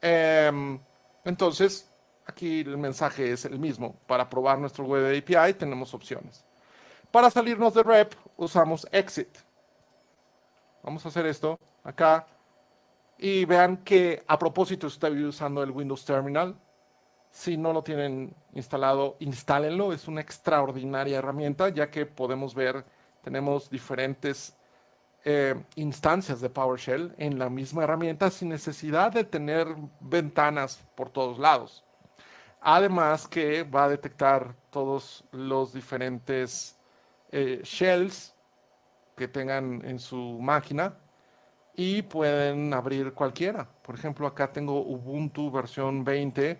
em, entonces, aquí el mensaje es el mismo. Para probar nuestro web API tenemos opciones. Para salirnos de rep usamos exit. Vamos a hacer esto acá. Y vean que a propósito estoy usando el Windows Terminal si no lo tienen instalado, instálenlo. Es una extraordinaria herramienta ya que podemos ver, tenemos diferentes eh, instancias de PowerShell en la misma herramienta sin necesidad de tener ventanas por todos lados. Además que va a detectar todos los diferentes eh, shells que tengan en su máquina y pueden abrir cualquiera. Por ejemplo, acá tengo Ubuntu versión 20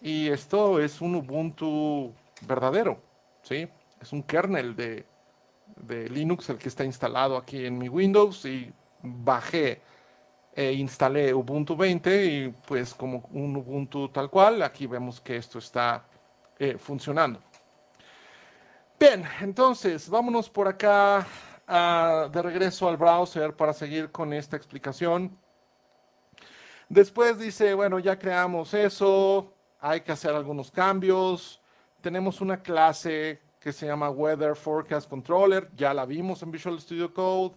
y esto es un Ubuntu verdadero, ¿sí? Es un kernel de, Linux el que está instalado aquí en mi Windows y bajé e instalé Ubuntu 20 y pues como un Ubuntu tal cual, aquí vemos que esto está eh, funcionando. Bien, entonces vámonos por acá ah, de regreso al browser para seguir con esta explicación. Después dice, bueno, ya creamos eso, hay que hacer algunos cambios. Tenemos una clase que se llama Weather Forecast Controller, ya la vimos en Visual Studio Code.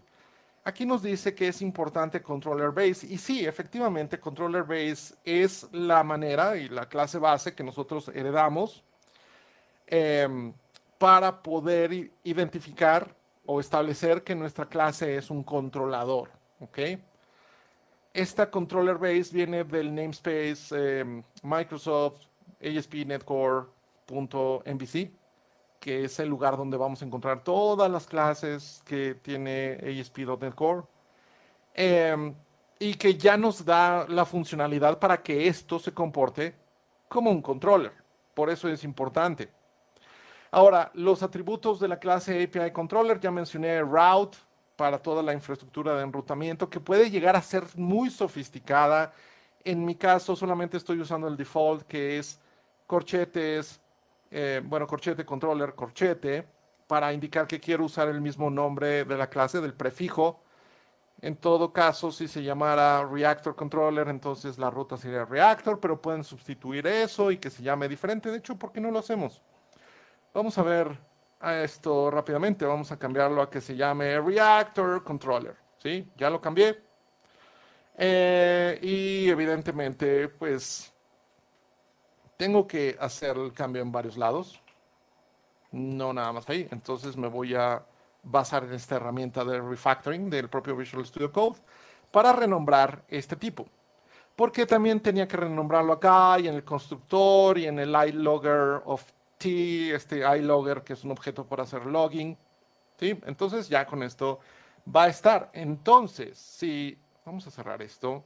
Aquí nos dice que es importante Controller Base. Y sí, efectivamente, Controller Base es la manera y la clase base que nosotros heredamos em, para poder identificar o establecer que nuestra clase es un controlador. ¿ok? Esta controller base viene del namespace eh, Microsoft que es el lugar donde vamos a encontrar todas las clases que tiene ASP.NET Core. Em, y que ya nos da la funcionalidad para que esto se comporte como un controller. Por eso es importante. Ahora, los atributos de la clase API Controller, ya mencioné route, para toda la infraestructura de enrutamiento que puede llegar a ser muy sofisticada. En mi caso solamente estoy usando el default que es corchetes, eh, bueno, corchete, controller, corchete, para indicar que quiero usar el mismo nombre de la clase, del prefijo. En todo caso, si se llamara reactor controller, entonces la ruta sería reactor, pero pueden sustituir eso y que se llame diferente. De hecho, ¿por qué no lo hacemos? Vamos a ver a esto rápidamente. Vamos a cambiarlo a que se llame Reactor Controller. ¿sí? Ya lo cambié. Eh, y evidentemente, pues, tengo que hacer el cambio en varios lados. No nada más ahí. Entonces me voy a basar en esta herramienta de refactoring del propio Visual Studio Code para renombrar este tipo. Porque también tenía que renombrarlo acá y en el constructor y en el iLogger of este iLogger, que es un objeto para hacer logging. ¿sí? Entonces ya con esto va a estar. Entonces, si vamos a cerrar esto,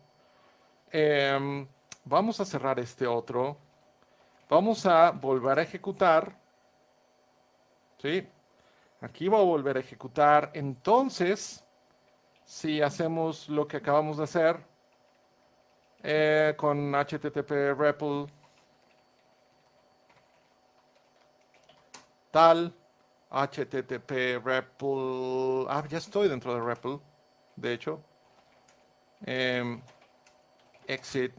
em, vamos a cerrar este otro, vamos a volver a ejecutar. ¿sí? Aquí va a volver a ejecutar. Entonces, si hacemos lo que acabamos de hacer eh, con http REPL tal, http REPL, ah, ya estoy dentro de REPL, de hecho, em, exit,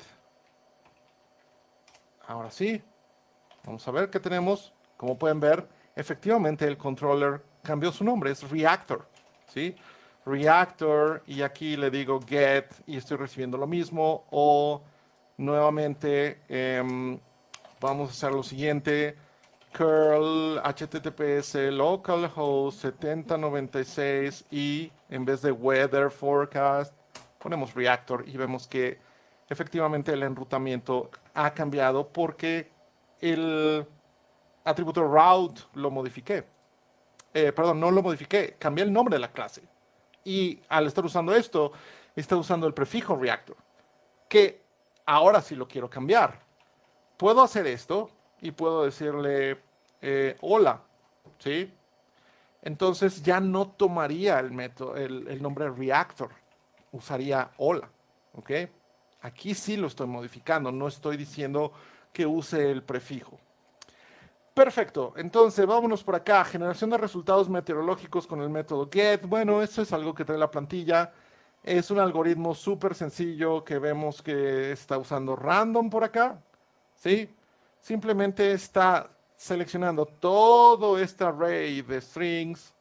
ahora sí, vamos a ver qué tenemos, como pueden ver, efectivamente el controller cambió su nombre, es Reactor, ¿sí? Reactor y aquí le digo get y estoy recibiendo lo mismo o nuevamente em, vamos a hacer lo siguiente, curl https localhost 7096 y en vez de weather forecast ponemos reactor y vemos que efectivamente el enrutamiento ha cambiado porque el atributo route lo modifiqué. Eh, perdón, no lo modifiqué, cambié el nombre de la clase. Y al estar usando esto, está usando el prefijo reactor, que ahora sí lo quiero cambiar. Puedo hacer esto y puedo decirle eh, hola, ¿sí? Entonces ya no tomaría el, método, el, el nombre reactor, usaría hola, ¿ok? Aquí sí lo estoy modificando, no estoy diciendo que use el prefijo. Perfecto, entonces vámonos por acá, generación de resultados meteorológicos con el método get. Bueno, eso es algo que trae la plantilla. Es un algoritmo súper sencillo que vemos que está usando random por acá, ¿sí? simplemente está seleccionando todo este array de strings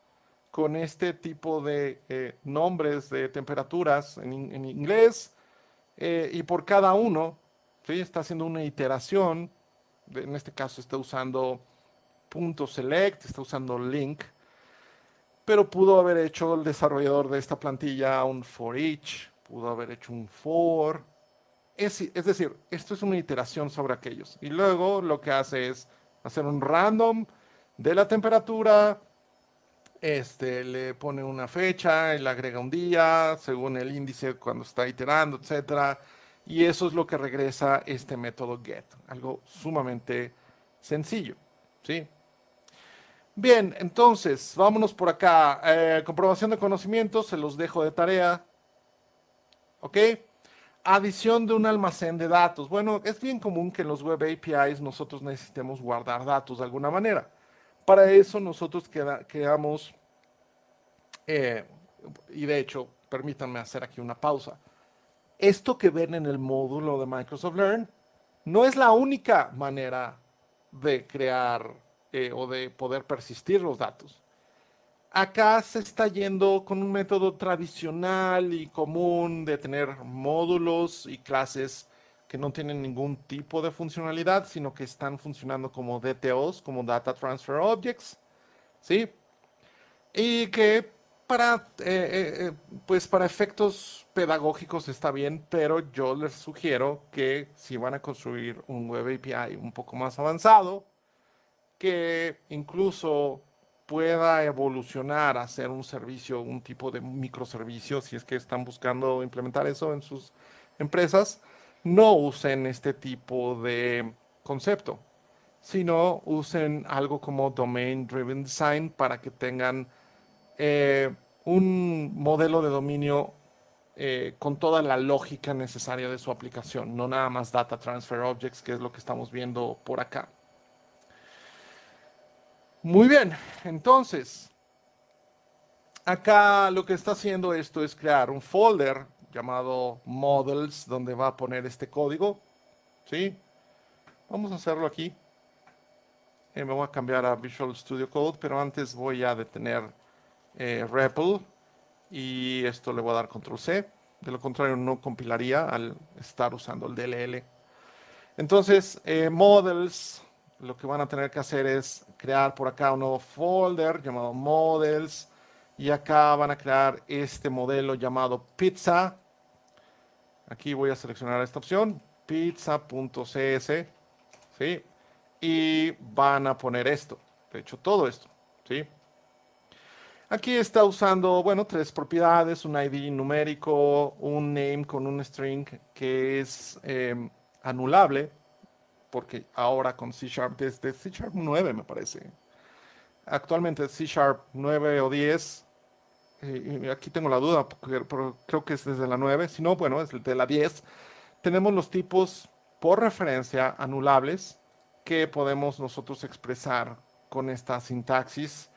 con este tipo de eh, nombres de temperaturas en, inglés eh, y por cada uno está haciendo una iteración. En este caso está usando punto .select, está usando link, pero pudo haber hecho el desarrollador de esta plantilla un for each, pudo haber hecho un for, es, decir, esto es una iteración sobre aquellos. Y luego lo que hace es hacer un random de la temperatura, este, le pone una fecha, le agrega un día, según el índice cuando está iterando, etc. Y eso es lo que regresa este método get, algo sumamente sencillo. ¿sí? Bien, entonces, vámonos por acá. Eh, comprobación de conocimientos, se los dejo de tarea. ¿Ok? Adición de un almacén de datos. Bueno, es bien común que en los web APIs nosotros necesitemos guardar datos de alguna manera. Para eso nosotros creamos, quedamos, eh, y de hecho, permítanme hacer aquí una pausa. Esto que ven en el módulo de Microsoft Learn no es la única manera de crear eh, o de poder persistir los datos acá se está yendo con un método tradicional y común de tener módulos y clases que no tienen ningún tipo de funcionalidad, sino que están funcionando como DTOs, como Data Transfer Objects, ¿sí? Y que para, eh, eh, eh, pues para efectos pedagógicos está bien, pero yo les sugiero que si van a construir un Web API un poco más avanzado, que incluso pueda evolucionar a ser un servicio, un tipo de microservicio, si es que están buscando implementar eso en sus empresas, no usen este tipo de concepto, sino usen algo como Domain Driven Design para que tengan eh, un modelo de dominio eh, con toda la lógica necesaria de su aplicación, no nada más Data Transfer Objects, que es lo que estamos viendo por acá. Muy bien, entonces, acá lo que está haciendo esto es crear un folder llamado models donde va a poner este código. ¿Sí? Vamos a hacerlo aquí. Eh, me voy a cambiar a Visual Studio Code, pero antes voy a detener eh, REPL y esto le voy a dar control C. De lo contrario, no compilaría al estar usando el DLL. Entonces, eh, models lo que van a tener que hacer es crear por acá un nuevo folder llamado models y acá van a crear este modelo llamado pizza. Aquí voy a seleccionar esta opción, pizza.cs, Y van a poner esto, de hecho todo esto, ¿sí? Aquí está usando, bueno, tres propiedades, un ID numérico, un name con un string que es eh, anulable, porque ahora con C Sharp, desde C Sharp 9 me parece. Actualmente C Sharp 9 o 10, eh, y aquí tengo la duda, pero creo que es desde la 9, si no, bueno, es de la 10. Tenemos los tipos por referencia anulables que podemos nosotros expresar con esta sintaxis.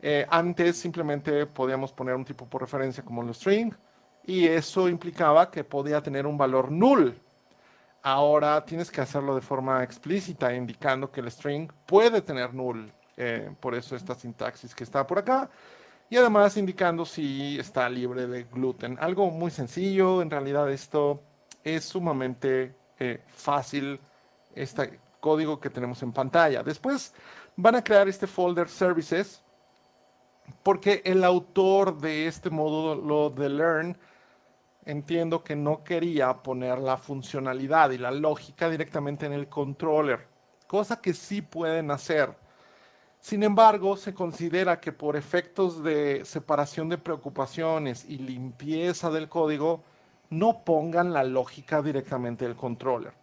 Eh, antes simplemente podíamos poner un tipo por referencia como el string y eso implicaba que podía tener un valor null Ahora tienes que hacerlo de forma explícita, indicando que el string puede tener null. Eh, por eso esta sintaxis que está por acá. Y además indicando si está libre de gluten. Algo muy sencillo. En realidad esto es sumamente eh, fácil. Este código que tenemos en pantalla. Después van a crear este folder services. Porque el autor de este módulo de learn entiendo que no quería poner la funcionalidad y la lógica directamente en el controller, cosa que sí pueden hacer. Sin embargo, se considera que por efectos de separación de preocupaciones y limpieza del código, no pongan la lógica directamente en el controller.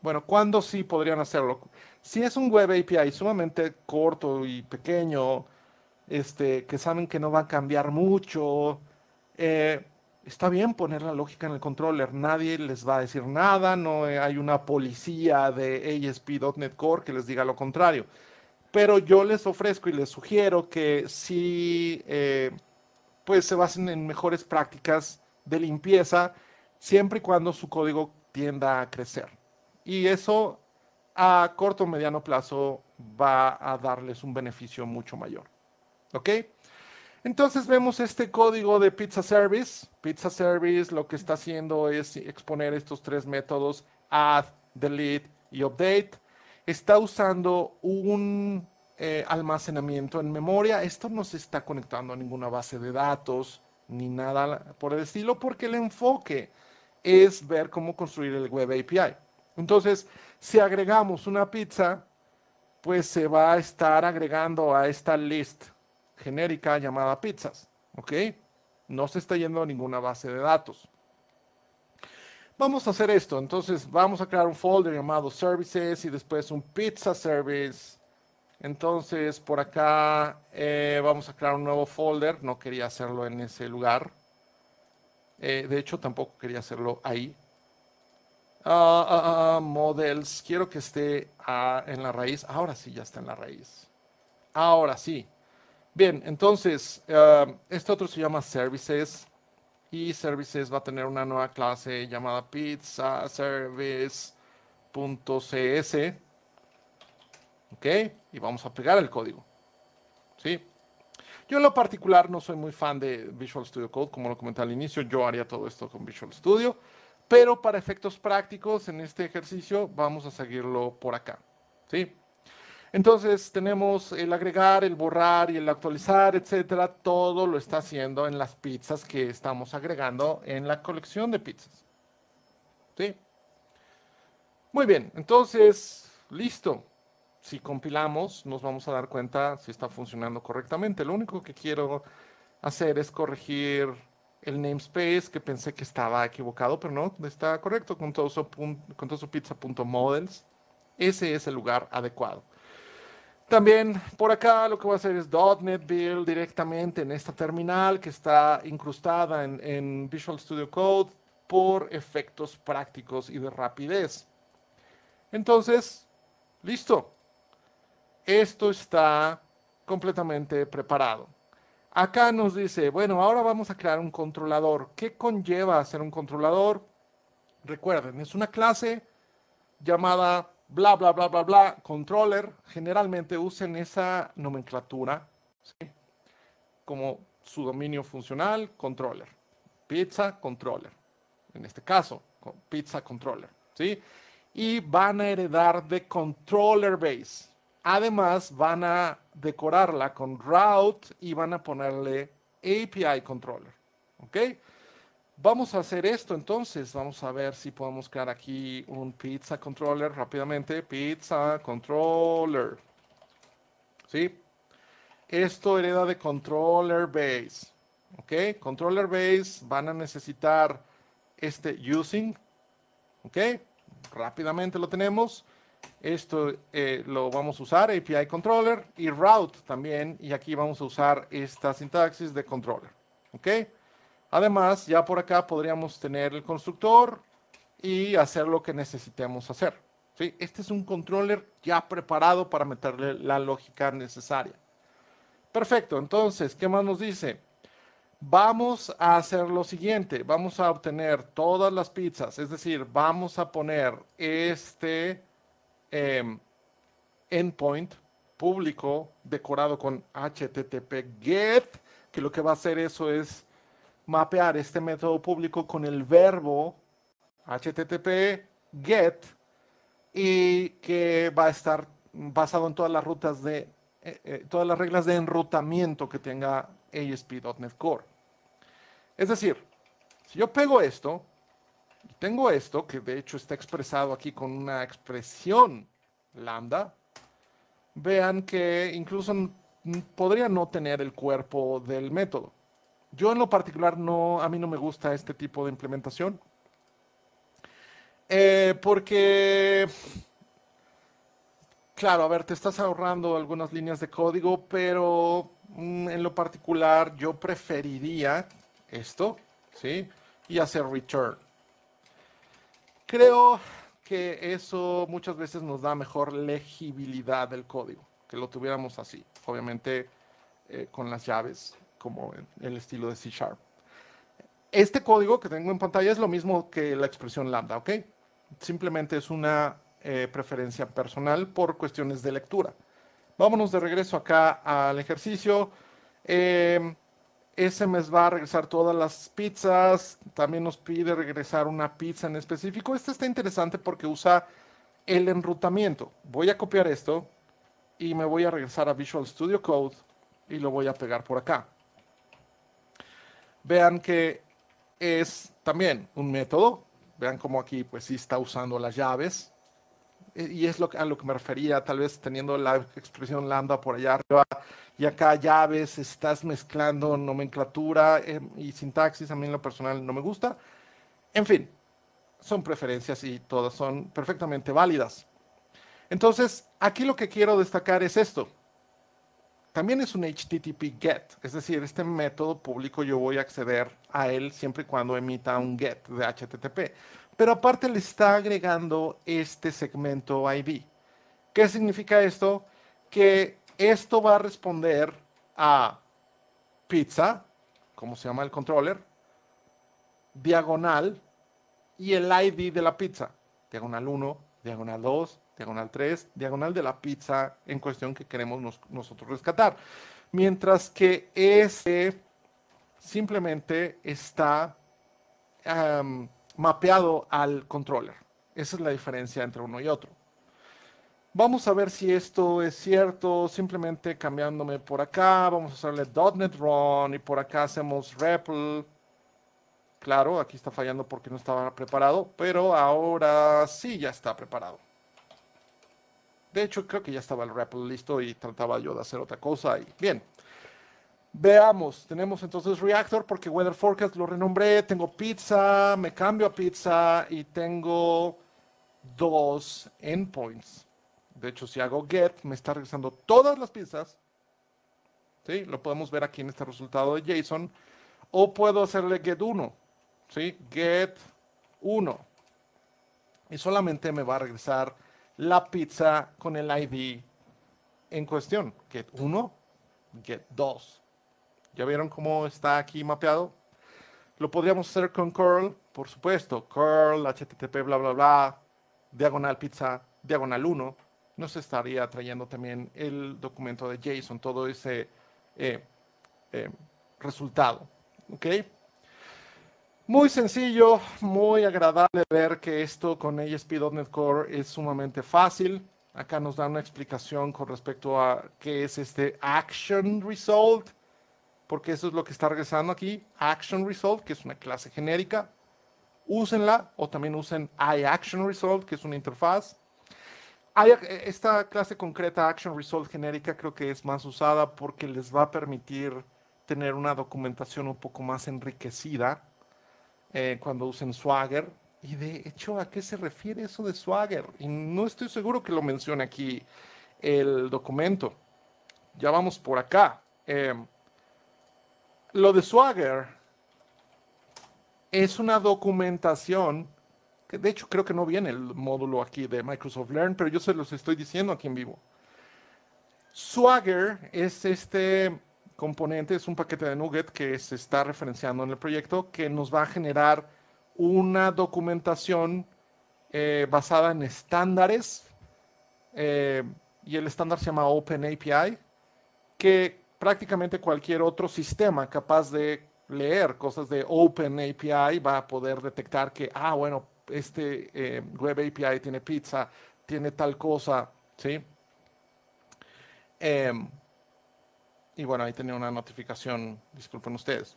Bueno, ¿cuándo sí podrían hacerlo? Si es un web API sumamente corto y pequeño, este, que saben que no va a cambiar mucho, eh, está bien poner la lógica en el controller, nadie les va a decir nada, no hay una policía de ASP.NET Core que les diga lo contrario. Pero yo les ofrezco y les sugiero que si eh, pues se basen en mejores prácticas de limpieza, siempre y cuando su código tienda a crecer. Y eso a corto o mediano plazo va a darles un beneficio mucho mayor. ¿Ok? Entonces vemos este código de Pizza Service. Pizza Service lo que está haciendo es exponer estos tres métodos, add, delete y update. Está usando un eh, almacenamiento en memoria. Esto no se está conectando a ninguna base de datos ni nada por el estilo porque el enfoque es ver cómo construir el web API. Entonces, si agregamos una pizza, pues se va a estar agregando a esta list genérica llamada pizzas, ¿ok? No se está yendo a ninguna base de datos. Vamos a hacer esto, entonces vamos a crear un folder llamado services y después un pizza service. Entonces por acá eh, vamos a crear un nuevo folder, no quería hacerlo en ese lugar. Eh, de hecho tampoco quería hacerlo ahí, ah, ah, ah, models, quiero que esté en la raíz. Ahora sí, ya está en la raíz. Ahora sí. Bien, entonces, eh, este otro se llama Services y Services va a tener una nueva clase llamada PizzaService.cs. ¿Ok? Y vamos a pegar el código. ¿Sí? Yo en lo particular no soy muy fan de Visual Studio Code, como lo comenté al inicio, yo haría todo esto con Visual Studio, pero para efectos prácticos en este ejercicio vamos a seguirlo por acá. ¿Sí? Entonces tenemos el agregar, el borrar y el actualizar, etcétera. Todo lo está haciendo en las pizzas que estamos agregando en la colección de pizzas. ¿Sí? Muy bien, entonces, listo. Si compilamos, nos vamos a dar cuenta si está funcionando correctamente. Lo único que quiero hacer es corregir el namespace que pensé que estaba equivocado, pero no, está correcto. Con con todo su pizza.models. Ese es el lugar adecuado. También por acá lo que voy a hacer es .NET Build directamente en esta terminal que está incrustada en, en Visual Studio Code por efectos prácticos y de rapidez. Entonces, listo. Esto está completamente preparado. Acá nos dice, bueno, ahora vamos a crear un controlador. ¿Qué conlleva hacer un controlador? Recuerden, es una clase llamada bla, bla, bla, bla, bla, controller, generalmente usen esa nomenclatura ¿sí? como su dominio funcional, controller, pizza, controller, en este caso, pizza, controller, ¿sí? Y van a heredar de controller base. Además, van a decorarla con route y van a ponerle API controller, ¿ok? Vamos a hacer esto entonces. Vamos a ver si podemos crear aquí un pizza controller rápidamente. Pizza controller. ¿Sí? Esto hereda de controller base. ¿Ok? Controller base van a necesitar este using. ¿Ok? Rápidamente lo tenemos. Esto eh, lo vamos a usar, API controller y route también. Y aquí vamos a usar esta sintaxis de controller. ¿Ok? Además, ya por acá podríamos tener el constructor y hacer lo que necesitemos hacer. ¿sí? Este es un controller ya preparado para meterle la lógica necesaria. Perfecto, entonces, ¿qué más nos dice? Vamos a hacer lo siguiente, vamos a obtener todas las pizzas, es decir, vamos a poner este em, endpoint público decorado con HTTP GET, que lo que va a hacer eso es mapear este método público con el verbo http get y que va a estar basado en todas las rutas de eh, eh, todas las reglas de enrutamiento que tenga ASP.NET Core. Es decir, si yo pego esto, tengo esto, que de hecho está expresado aquí con una expresión lambda, vean que incluso podría no tener el cuerpo del método. Yo en lo particular no, a mí no me gusta este tipo de implementación. Eh, porque, claro, a ver, te estás ahorrando algunas líneas de código, pero mm, en lo particular yo preferiría esto, ¿sí? Y hacer return. Creo que eso muchas veces nos da mejor legibilidad del código, que lo tuviéramos así, obviamente eh, con las llaves como el estilo de C Sharp. Este código que tengo en pantalla es lo mismo que la expresión lambda, ¿ok? Simplemente es una eh, preferencia personal por cuestiones de lectura. Vámonos de regreso acá al ejercicio. Em, ese SMS va a regresar todas las pizzas. También nos pide regresar una pizza en específico. Este está interesante porque usa el enrutamiento. Voy a copiar esto y me voy a regresar a Visual Studio Code y lo voy a pegar por acá vean que es también un método. Vean cómo aquí pues sí está usando las llaves. E, y es lo que, a lo que me refería, tal vez teniendo la expresión lambda por allá arriba y acá llaves, estás mezclando nomenclatura em, y sintaxis, a mí lo personal no me gusta. En fin, son preferencias y todas son perfectamente válidas. Entonces, aquí lo que quiero destacar es esto también es un HTTP GET, es decir, este método público yo voy a acceder a él siempre y cuando emita un GET de HTTP. Pero aparte le está agregando este segmento ID. ¿Qué significa esto? Que esto va a responder a pizza, como se llama el controller, diagonal y el ID de la pizza. Diagonal 1, diagonal 2, diagonal 3, diagonal de la pizza en cuestión que queremos nosotros rescatar. Mientras que ese simplemente está mapeado al controller. Esa es la diferencia entre uno y otro. Vamos a ver si esto es cierto, simplemente cambiándome por acá, vamos a hacerle .NET Run y por acá hacemos REPL. Claro, aquí está fallando porque no estaba preparado, pero ahora sí ya está preparado. De hecho, creo que ya estaba el Rappel listo y trataba yo de hacer otra cosa. bien, veamos. Tenemos entonces Reactor porque Weather Forecast lo renombré. Tengo pizza, me cambio a pizza y tengo dos endpoints. De hecho, si hago get, me está regresando todas las pizzas. ¿Sí? Lo podemos ver aquí en este resultado de JSON. O puedo hacerle get 1. ¿Sí? Get 1. Y solamente me va a regresar la pizza con el ID en cuestión. Get 1, get 2. ¿Ya vieron cómo está aquí mapeado? Lo podríamos hacer con curl, por supuesto. Curl, http, bla, bla, bla, diagonal pizza, diagonal 1. Nos estaría trayendo también el documento de JSON, todo ese eh, eh, resultado. ¿Ok? Muy sencillo, muy agradable ver que esto con ASP.NET Core es sumamente fácil. Acá nos dan una explicación con respecto a qué es este Action Result, porque eso es lo que está regresando aquí. Action Result, que es una clase genérica. Úsenla o también usen iActionResult, que es una interfaz. Eh, esta clase concreta, Action Result genérica, creo que es más usada porque les va a permitir tener una documentación un poco más enriquecida eh, cuando usen swagger. Y de hecho, ¿a qué se refiere eso de swagger? Y no estoy seguro que lo mencione aquí el documento. Ya vamos por acá. Em, lo de swagger es una documentación que de hecho creo que no viene el módulo aquí de Microsoft Learn, pero yo se los estoy diciendo aquí en vivo. Swagger es este componente es un paquete de Nuget que se está referenciando en el proyecto que nos va a generar una documentación eh, basada en estándares eh, y el estándar se llama OpenAPI que prácticamente cualquier otro sistema capaz de leer cosas de OpenAPI va a poder detectar que, ah, bueno, este eh, Web API tiene pizza, tiene tal cosa, ¿sí? Em, y bueno, ahí tenía una notificación, disculpen ustedes.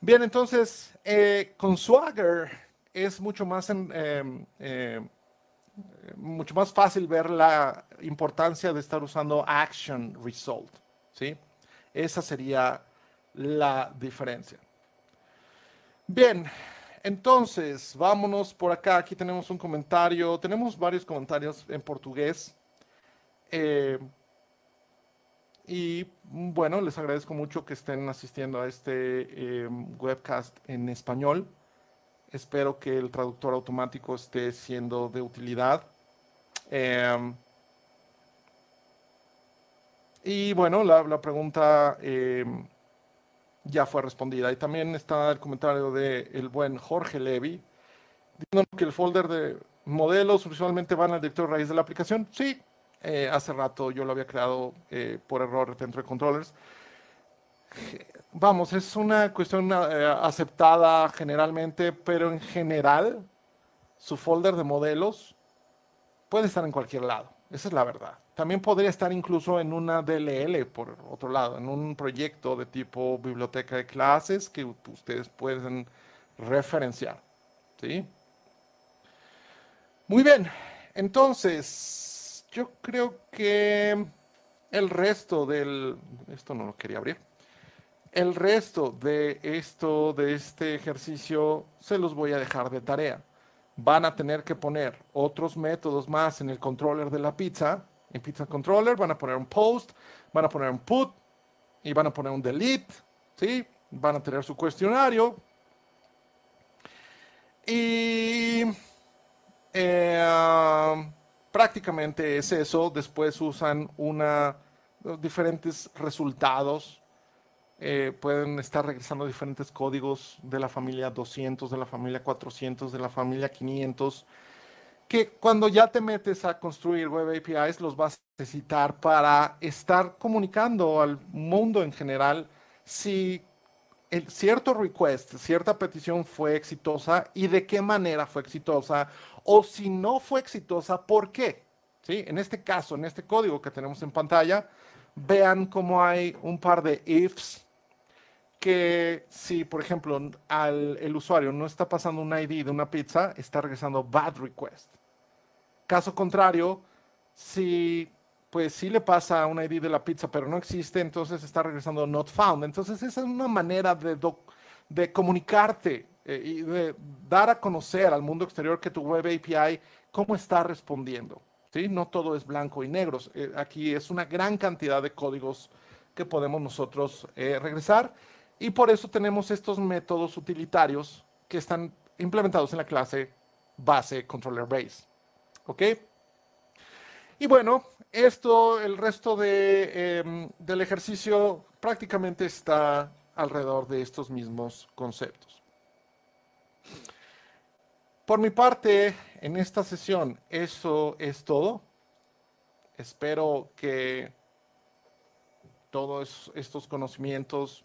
Bien, entonces, eh, con Swagger es mucho más, em, em, mucho más fácil ver la importancia de estar usando Action Result, ¿sí? Esa sería la diferencia. Bien, entonces, vámonos por acá. Aquí tenemos un comentario. Tenemos varios comentarios en portugués. Eh, y mm, bueno, les agradezco mucho que estén asistiendo a este em, webcast en español. Espero que el traductor automático esté siendo de utilidad. Em, y bueno, la, pregunta em, ya fue respondida. Y también está el comentario del el buen Jorge Levy, diciendo que el folder de modelos usualmente van al director raíz de la aplicación. Sí, eh, hace rato yo lo había creado eh, por error dentro de controllers. Vamos, es una cuestión eh, aceptada generalmente, pero en general su folder de modelos puede estar en cualquier lado. Esa es la verdad. También podría estar incluso en una DLL, por otro lado, en un proyecto de tipo biblioteca de clases que ustedes pueden referenciar. ¿sí? Muy bien, entonces yo creo que el resto del... Esto no lo quería abrir. El resto de esto, de este ejercicio, se los voy a dejar de tarea. Van a tener que poner otros métodos más en el controller de la pizza. En Pizza Controller van a poner un post, van a poner un put y van a poner un delete. ¿sí? Van a tener su cuestionario. Y... Eh, prácticamente es eso. Después usan una, diferentes resultados. Eh, pueden estar regresando diferentes códigos de la familia 200, de la familia 400, de la familia 500, que cuando ya te metes a construir web APIs los vas a necesitar para estar comunicando al mundo en general si el cierto request, cierta petición fue exitosa y de qué manera fue exitosa o si no fue exitosa, ¿por qué? ¿Sí? En este caso, en este código que tenemos en pantalla, vean cómo hay un par de ifs que si, por ejemplo, el usuario no está pasando un ID de una pizza, está regresando bad request. Caso contrario, si pues sí le pasa un ID de la pizza, pero no existe, entonces está regresando not found. Entonces esa es una manera de, de comunicarte eh, y de dar a conocer al mundo exterior que tu web API, cómo está respondiendo. ¿sí? No todo es blanco y negro. Eh, aquí es una gran cantidad de códigos que podemos nosotros eh, regresar y por eso tenemos estos métodos utilitarios que están implementados en la clase base controller base. ¿Ok? Y bueno, esto, el resto em, del ejercicio prácticamente está alrededor de estos mismos conceptos. Por mi parte, en esta sesión, eso es todo. Espero que todos estos conocimientos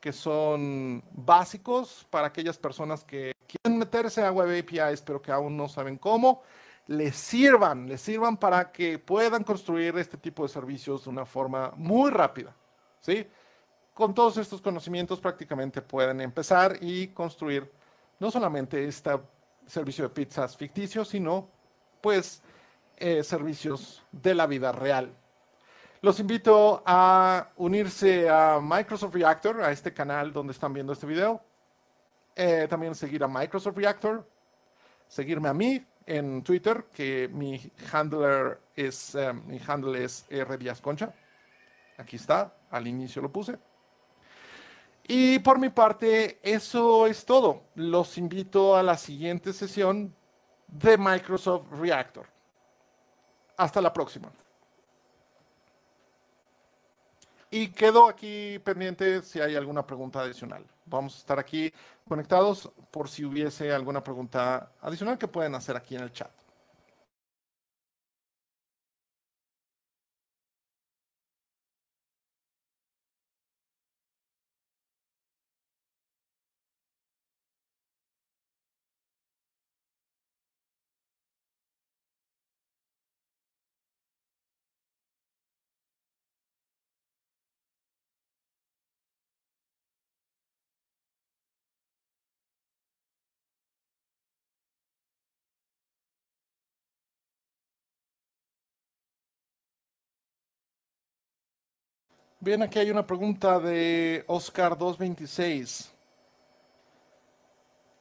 que son básicos para aquellas personas que quieren meterse a Web APIs, pero que aún no saben cómo, les sirvan, les sirvan para que puedan construir este tipo de servicios de una forma muy rápida. ¿sí? Con todos estos conocimientos prácticamente pueden empezar y construir no solamente este servicio de pizzas ficticio, sino pues eh, servicios de la vida real. Los invito a unirse a Microsoft Reactor, a este canal donde están viendo este video. Eh, también seguir a Microsoft Reactor, seguirme a mí en Twitter, que mi handler es, eh, handle es R Concha. Aquí está, al inicio lo puse. Y por mi parte, eso es todo. Los invito a la siguiente sesión de Microsoft Reactor. Hasta la próxima. Y quedo aquí pendiente si hay alguna pregunta adicional. Vamos a estar aquí conectados por si hubiese alguna pregunta adicional que pueden hacer aquí en el chat. Bien, aquí hay una pregunta de Oscar 226.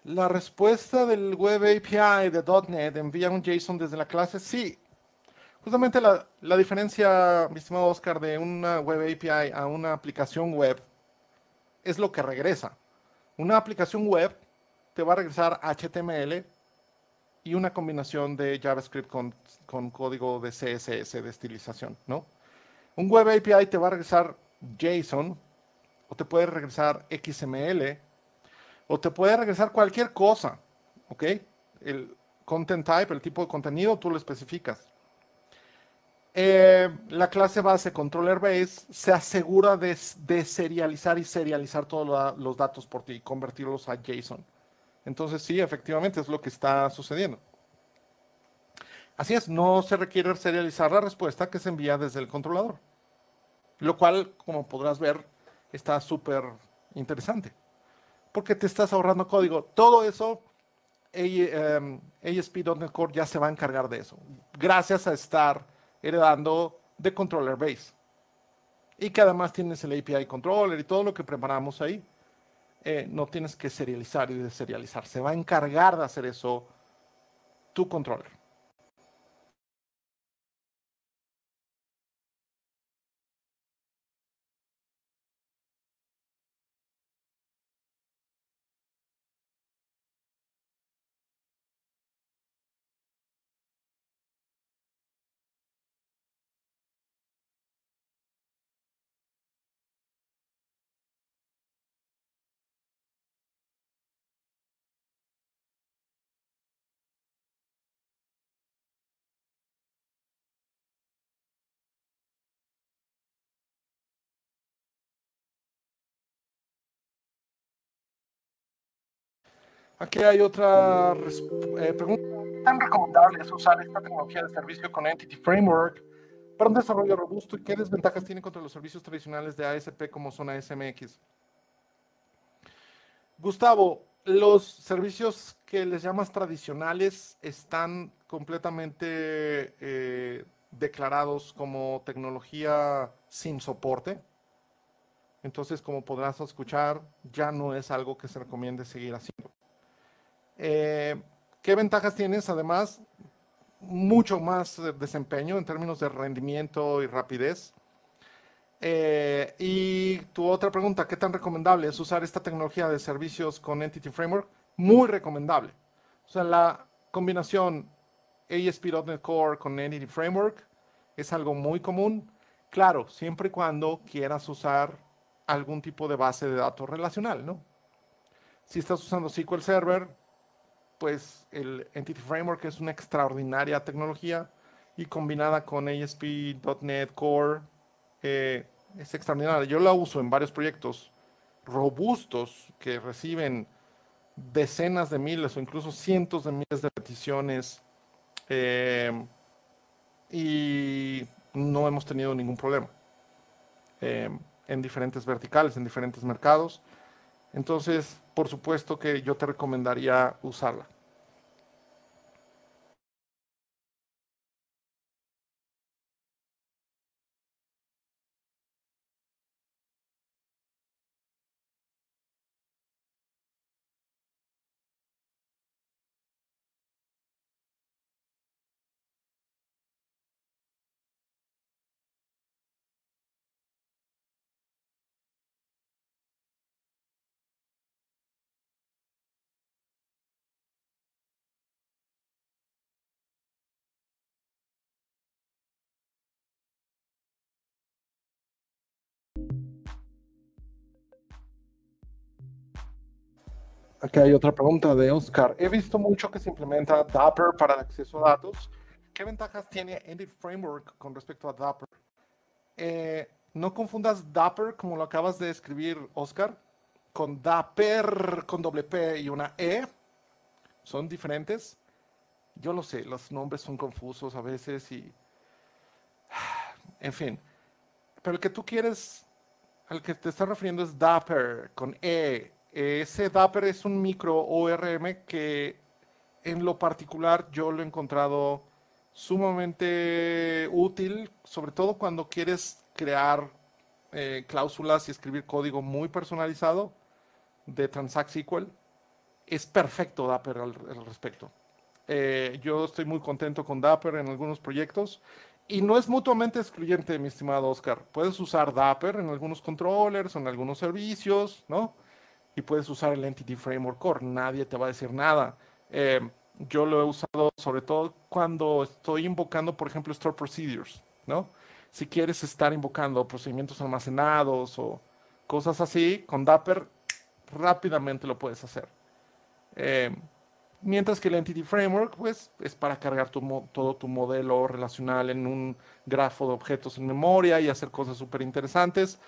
¿La respuesta del Web API de .NET envía un JSON desde la clase? Sí. Justamente la, diferencia, mi estimado Oscar, de una Web API a una aplicación web es lo que regresa. Una aplicación web te va a regresar HTML y una combinación de JavaScript con código de CSS de estilización, ¿no? Un Web API te va a regresar JSON, o te puede regresar XML, o te puede regresar cualquier cosa, ¿ok? El content type, el tipo de contenido, tú lo especificas. Eh, la clase base controller base se asegura de, serializar y serializar todos los datos por ti y convertirlos a JSON. Entonces sí, efectivamente es lo que está sucediendo. Así es, no se requiere serializar la respuesta que se envía desde el controlador, lo cual, como podrás ver, está súper interesante, porque te estás ahorrando código. Todo eso, ASP.NET em, Core ya se va a encargar de eso, gracias a estar heredando de Controller Base. Y que además tienes el API Controller y todo lo que preparamos ahí. Eh, no tienes que serializar y deserializar. Se va a encargar de hacer eso tu controller. Aquí hay otra eh, pregunta. ¿Tan recomendable es usar esta tecnología de servicio con Entity Framework para un desarrollo robusto y qué desventajas tiene contra los servicios tradicionales de ASP como son ASMX? Gustavo, los servicios que les llamas tradicionales están completamente eh, declarados como tecnología sin soporte. Entonces, como podrás escuchar, ya no es algo que se recomiende seguir haciendo. Eh, ¿Qué ventajas tienes? Además, mucho más desempeño en términos de rendimiento y rapidez. Eh, y tu otra pregunta, ¿qué tan recomendable es usar esta tecnología de servicios con Entity Framework? Muy recomendable. O sea, la combinación ASP.NET Core con Entity Framework es algo muy común. Claro, siempre y cuando quieras usar algún tipo de base de datos relacional, ¿no? Si estás usando SQL Server, pues el Entity Framework es una extraordinaria tecnología y combinada con ASP.NET Core eh, es extraordinaria. Yo la uso en varios proyectos robustos que reciben decenas de miles o incluso cientos de miles de peticiones eh, y no hemos tenido ningún problema eh, en diferentes verticales, en diferentes mercados. Entonces, por supuesto que yo te recomendaría usarla. Aquí hay otra pregunta de Oscar. He visto mucho que se implementa Dapper para el acceso a datos. ¿Qué ventajas tiene Edit Framework con respecto a Dapper? Eh, no confundas Dapper, como lo acabas de escribir, Oscar, con Dapper, con doble P y una E. Son diferentes. Yo lo sé, los nombres son confusos a veces y... En fin. Pero el que tú quieres, al que te estás refiriendo es Dapper, con E eh, ese Dapper es un micro ORM que en lo particular yo lo he encontrado sumamente útil, sobre todo cuando quieres crear eh, cláusulas y escribir código muy personalizado de Transact SQL. Es perfecto Dapper al, respecto. Eh, yo estoy muy contento con Dapper en algunos proyectos y no es mutuamente excluyente, mi estimado Oscar. Puedes usar Dapper en algunos controllers, en algunos servicios, ¿no? y puedes usar el Entity Framework Core. Nadie te va a decir nada. Eh, yo lo he usado sobre todo cuando estoy invocando, por ejemplo, Store Procedures, ¿no? Si quieres estar invocando procedimientos almacenados o cosas así, con Dapper rápidamente lo puedes hacer. Eh, mientras que el Entity Framework, pues, es para cargar todo tu modelo relacional en un grafo de objetos en memoria y hacer cosas súper interesantes.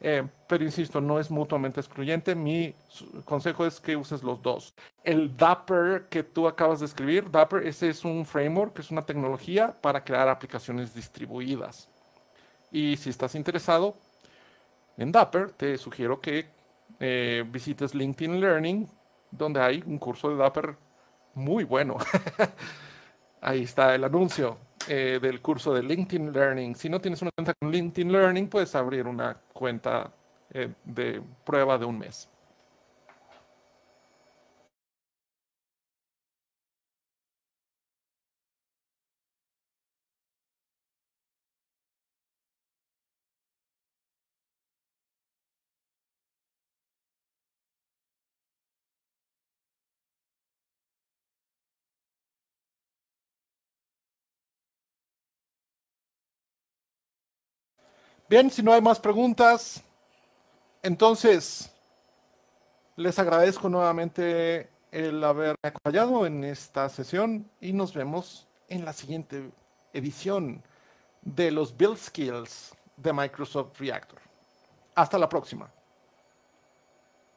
Eh, pero insisto, no es mutuamente excluyente. Mi consejo es que uses los dos. El Dapper que tú acabas de escribir, Dapper, ese es un framework, es una tecnología para crear aplicaciones distribuidas. Y si estás interesado en Dapper, te sugiero que eh, visites LinkedIn Learning, donde hay un curso de Dapper muy bueno. Ahí está el anuncio. Eh, del curso de LinkedIn Learning. Si no tienes una cuenta con LinkedIn Learning, puedes abrir una cuenta eh, de prueba de un mes. Bien, si no hay más preguntas, entonces les agradezco nuevamente el haberme acompañado en esta sesión y nos vemos en la siguiente edición de los Build Skills de Microsoft Reactor. Hasta la próxima.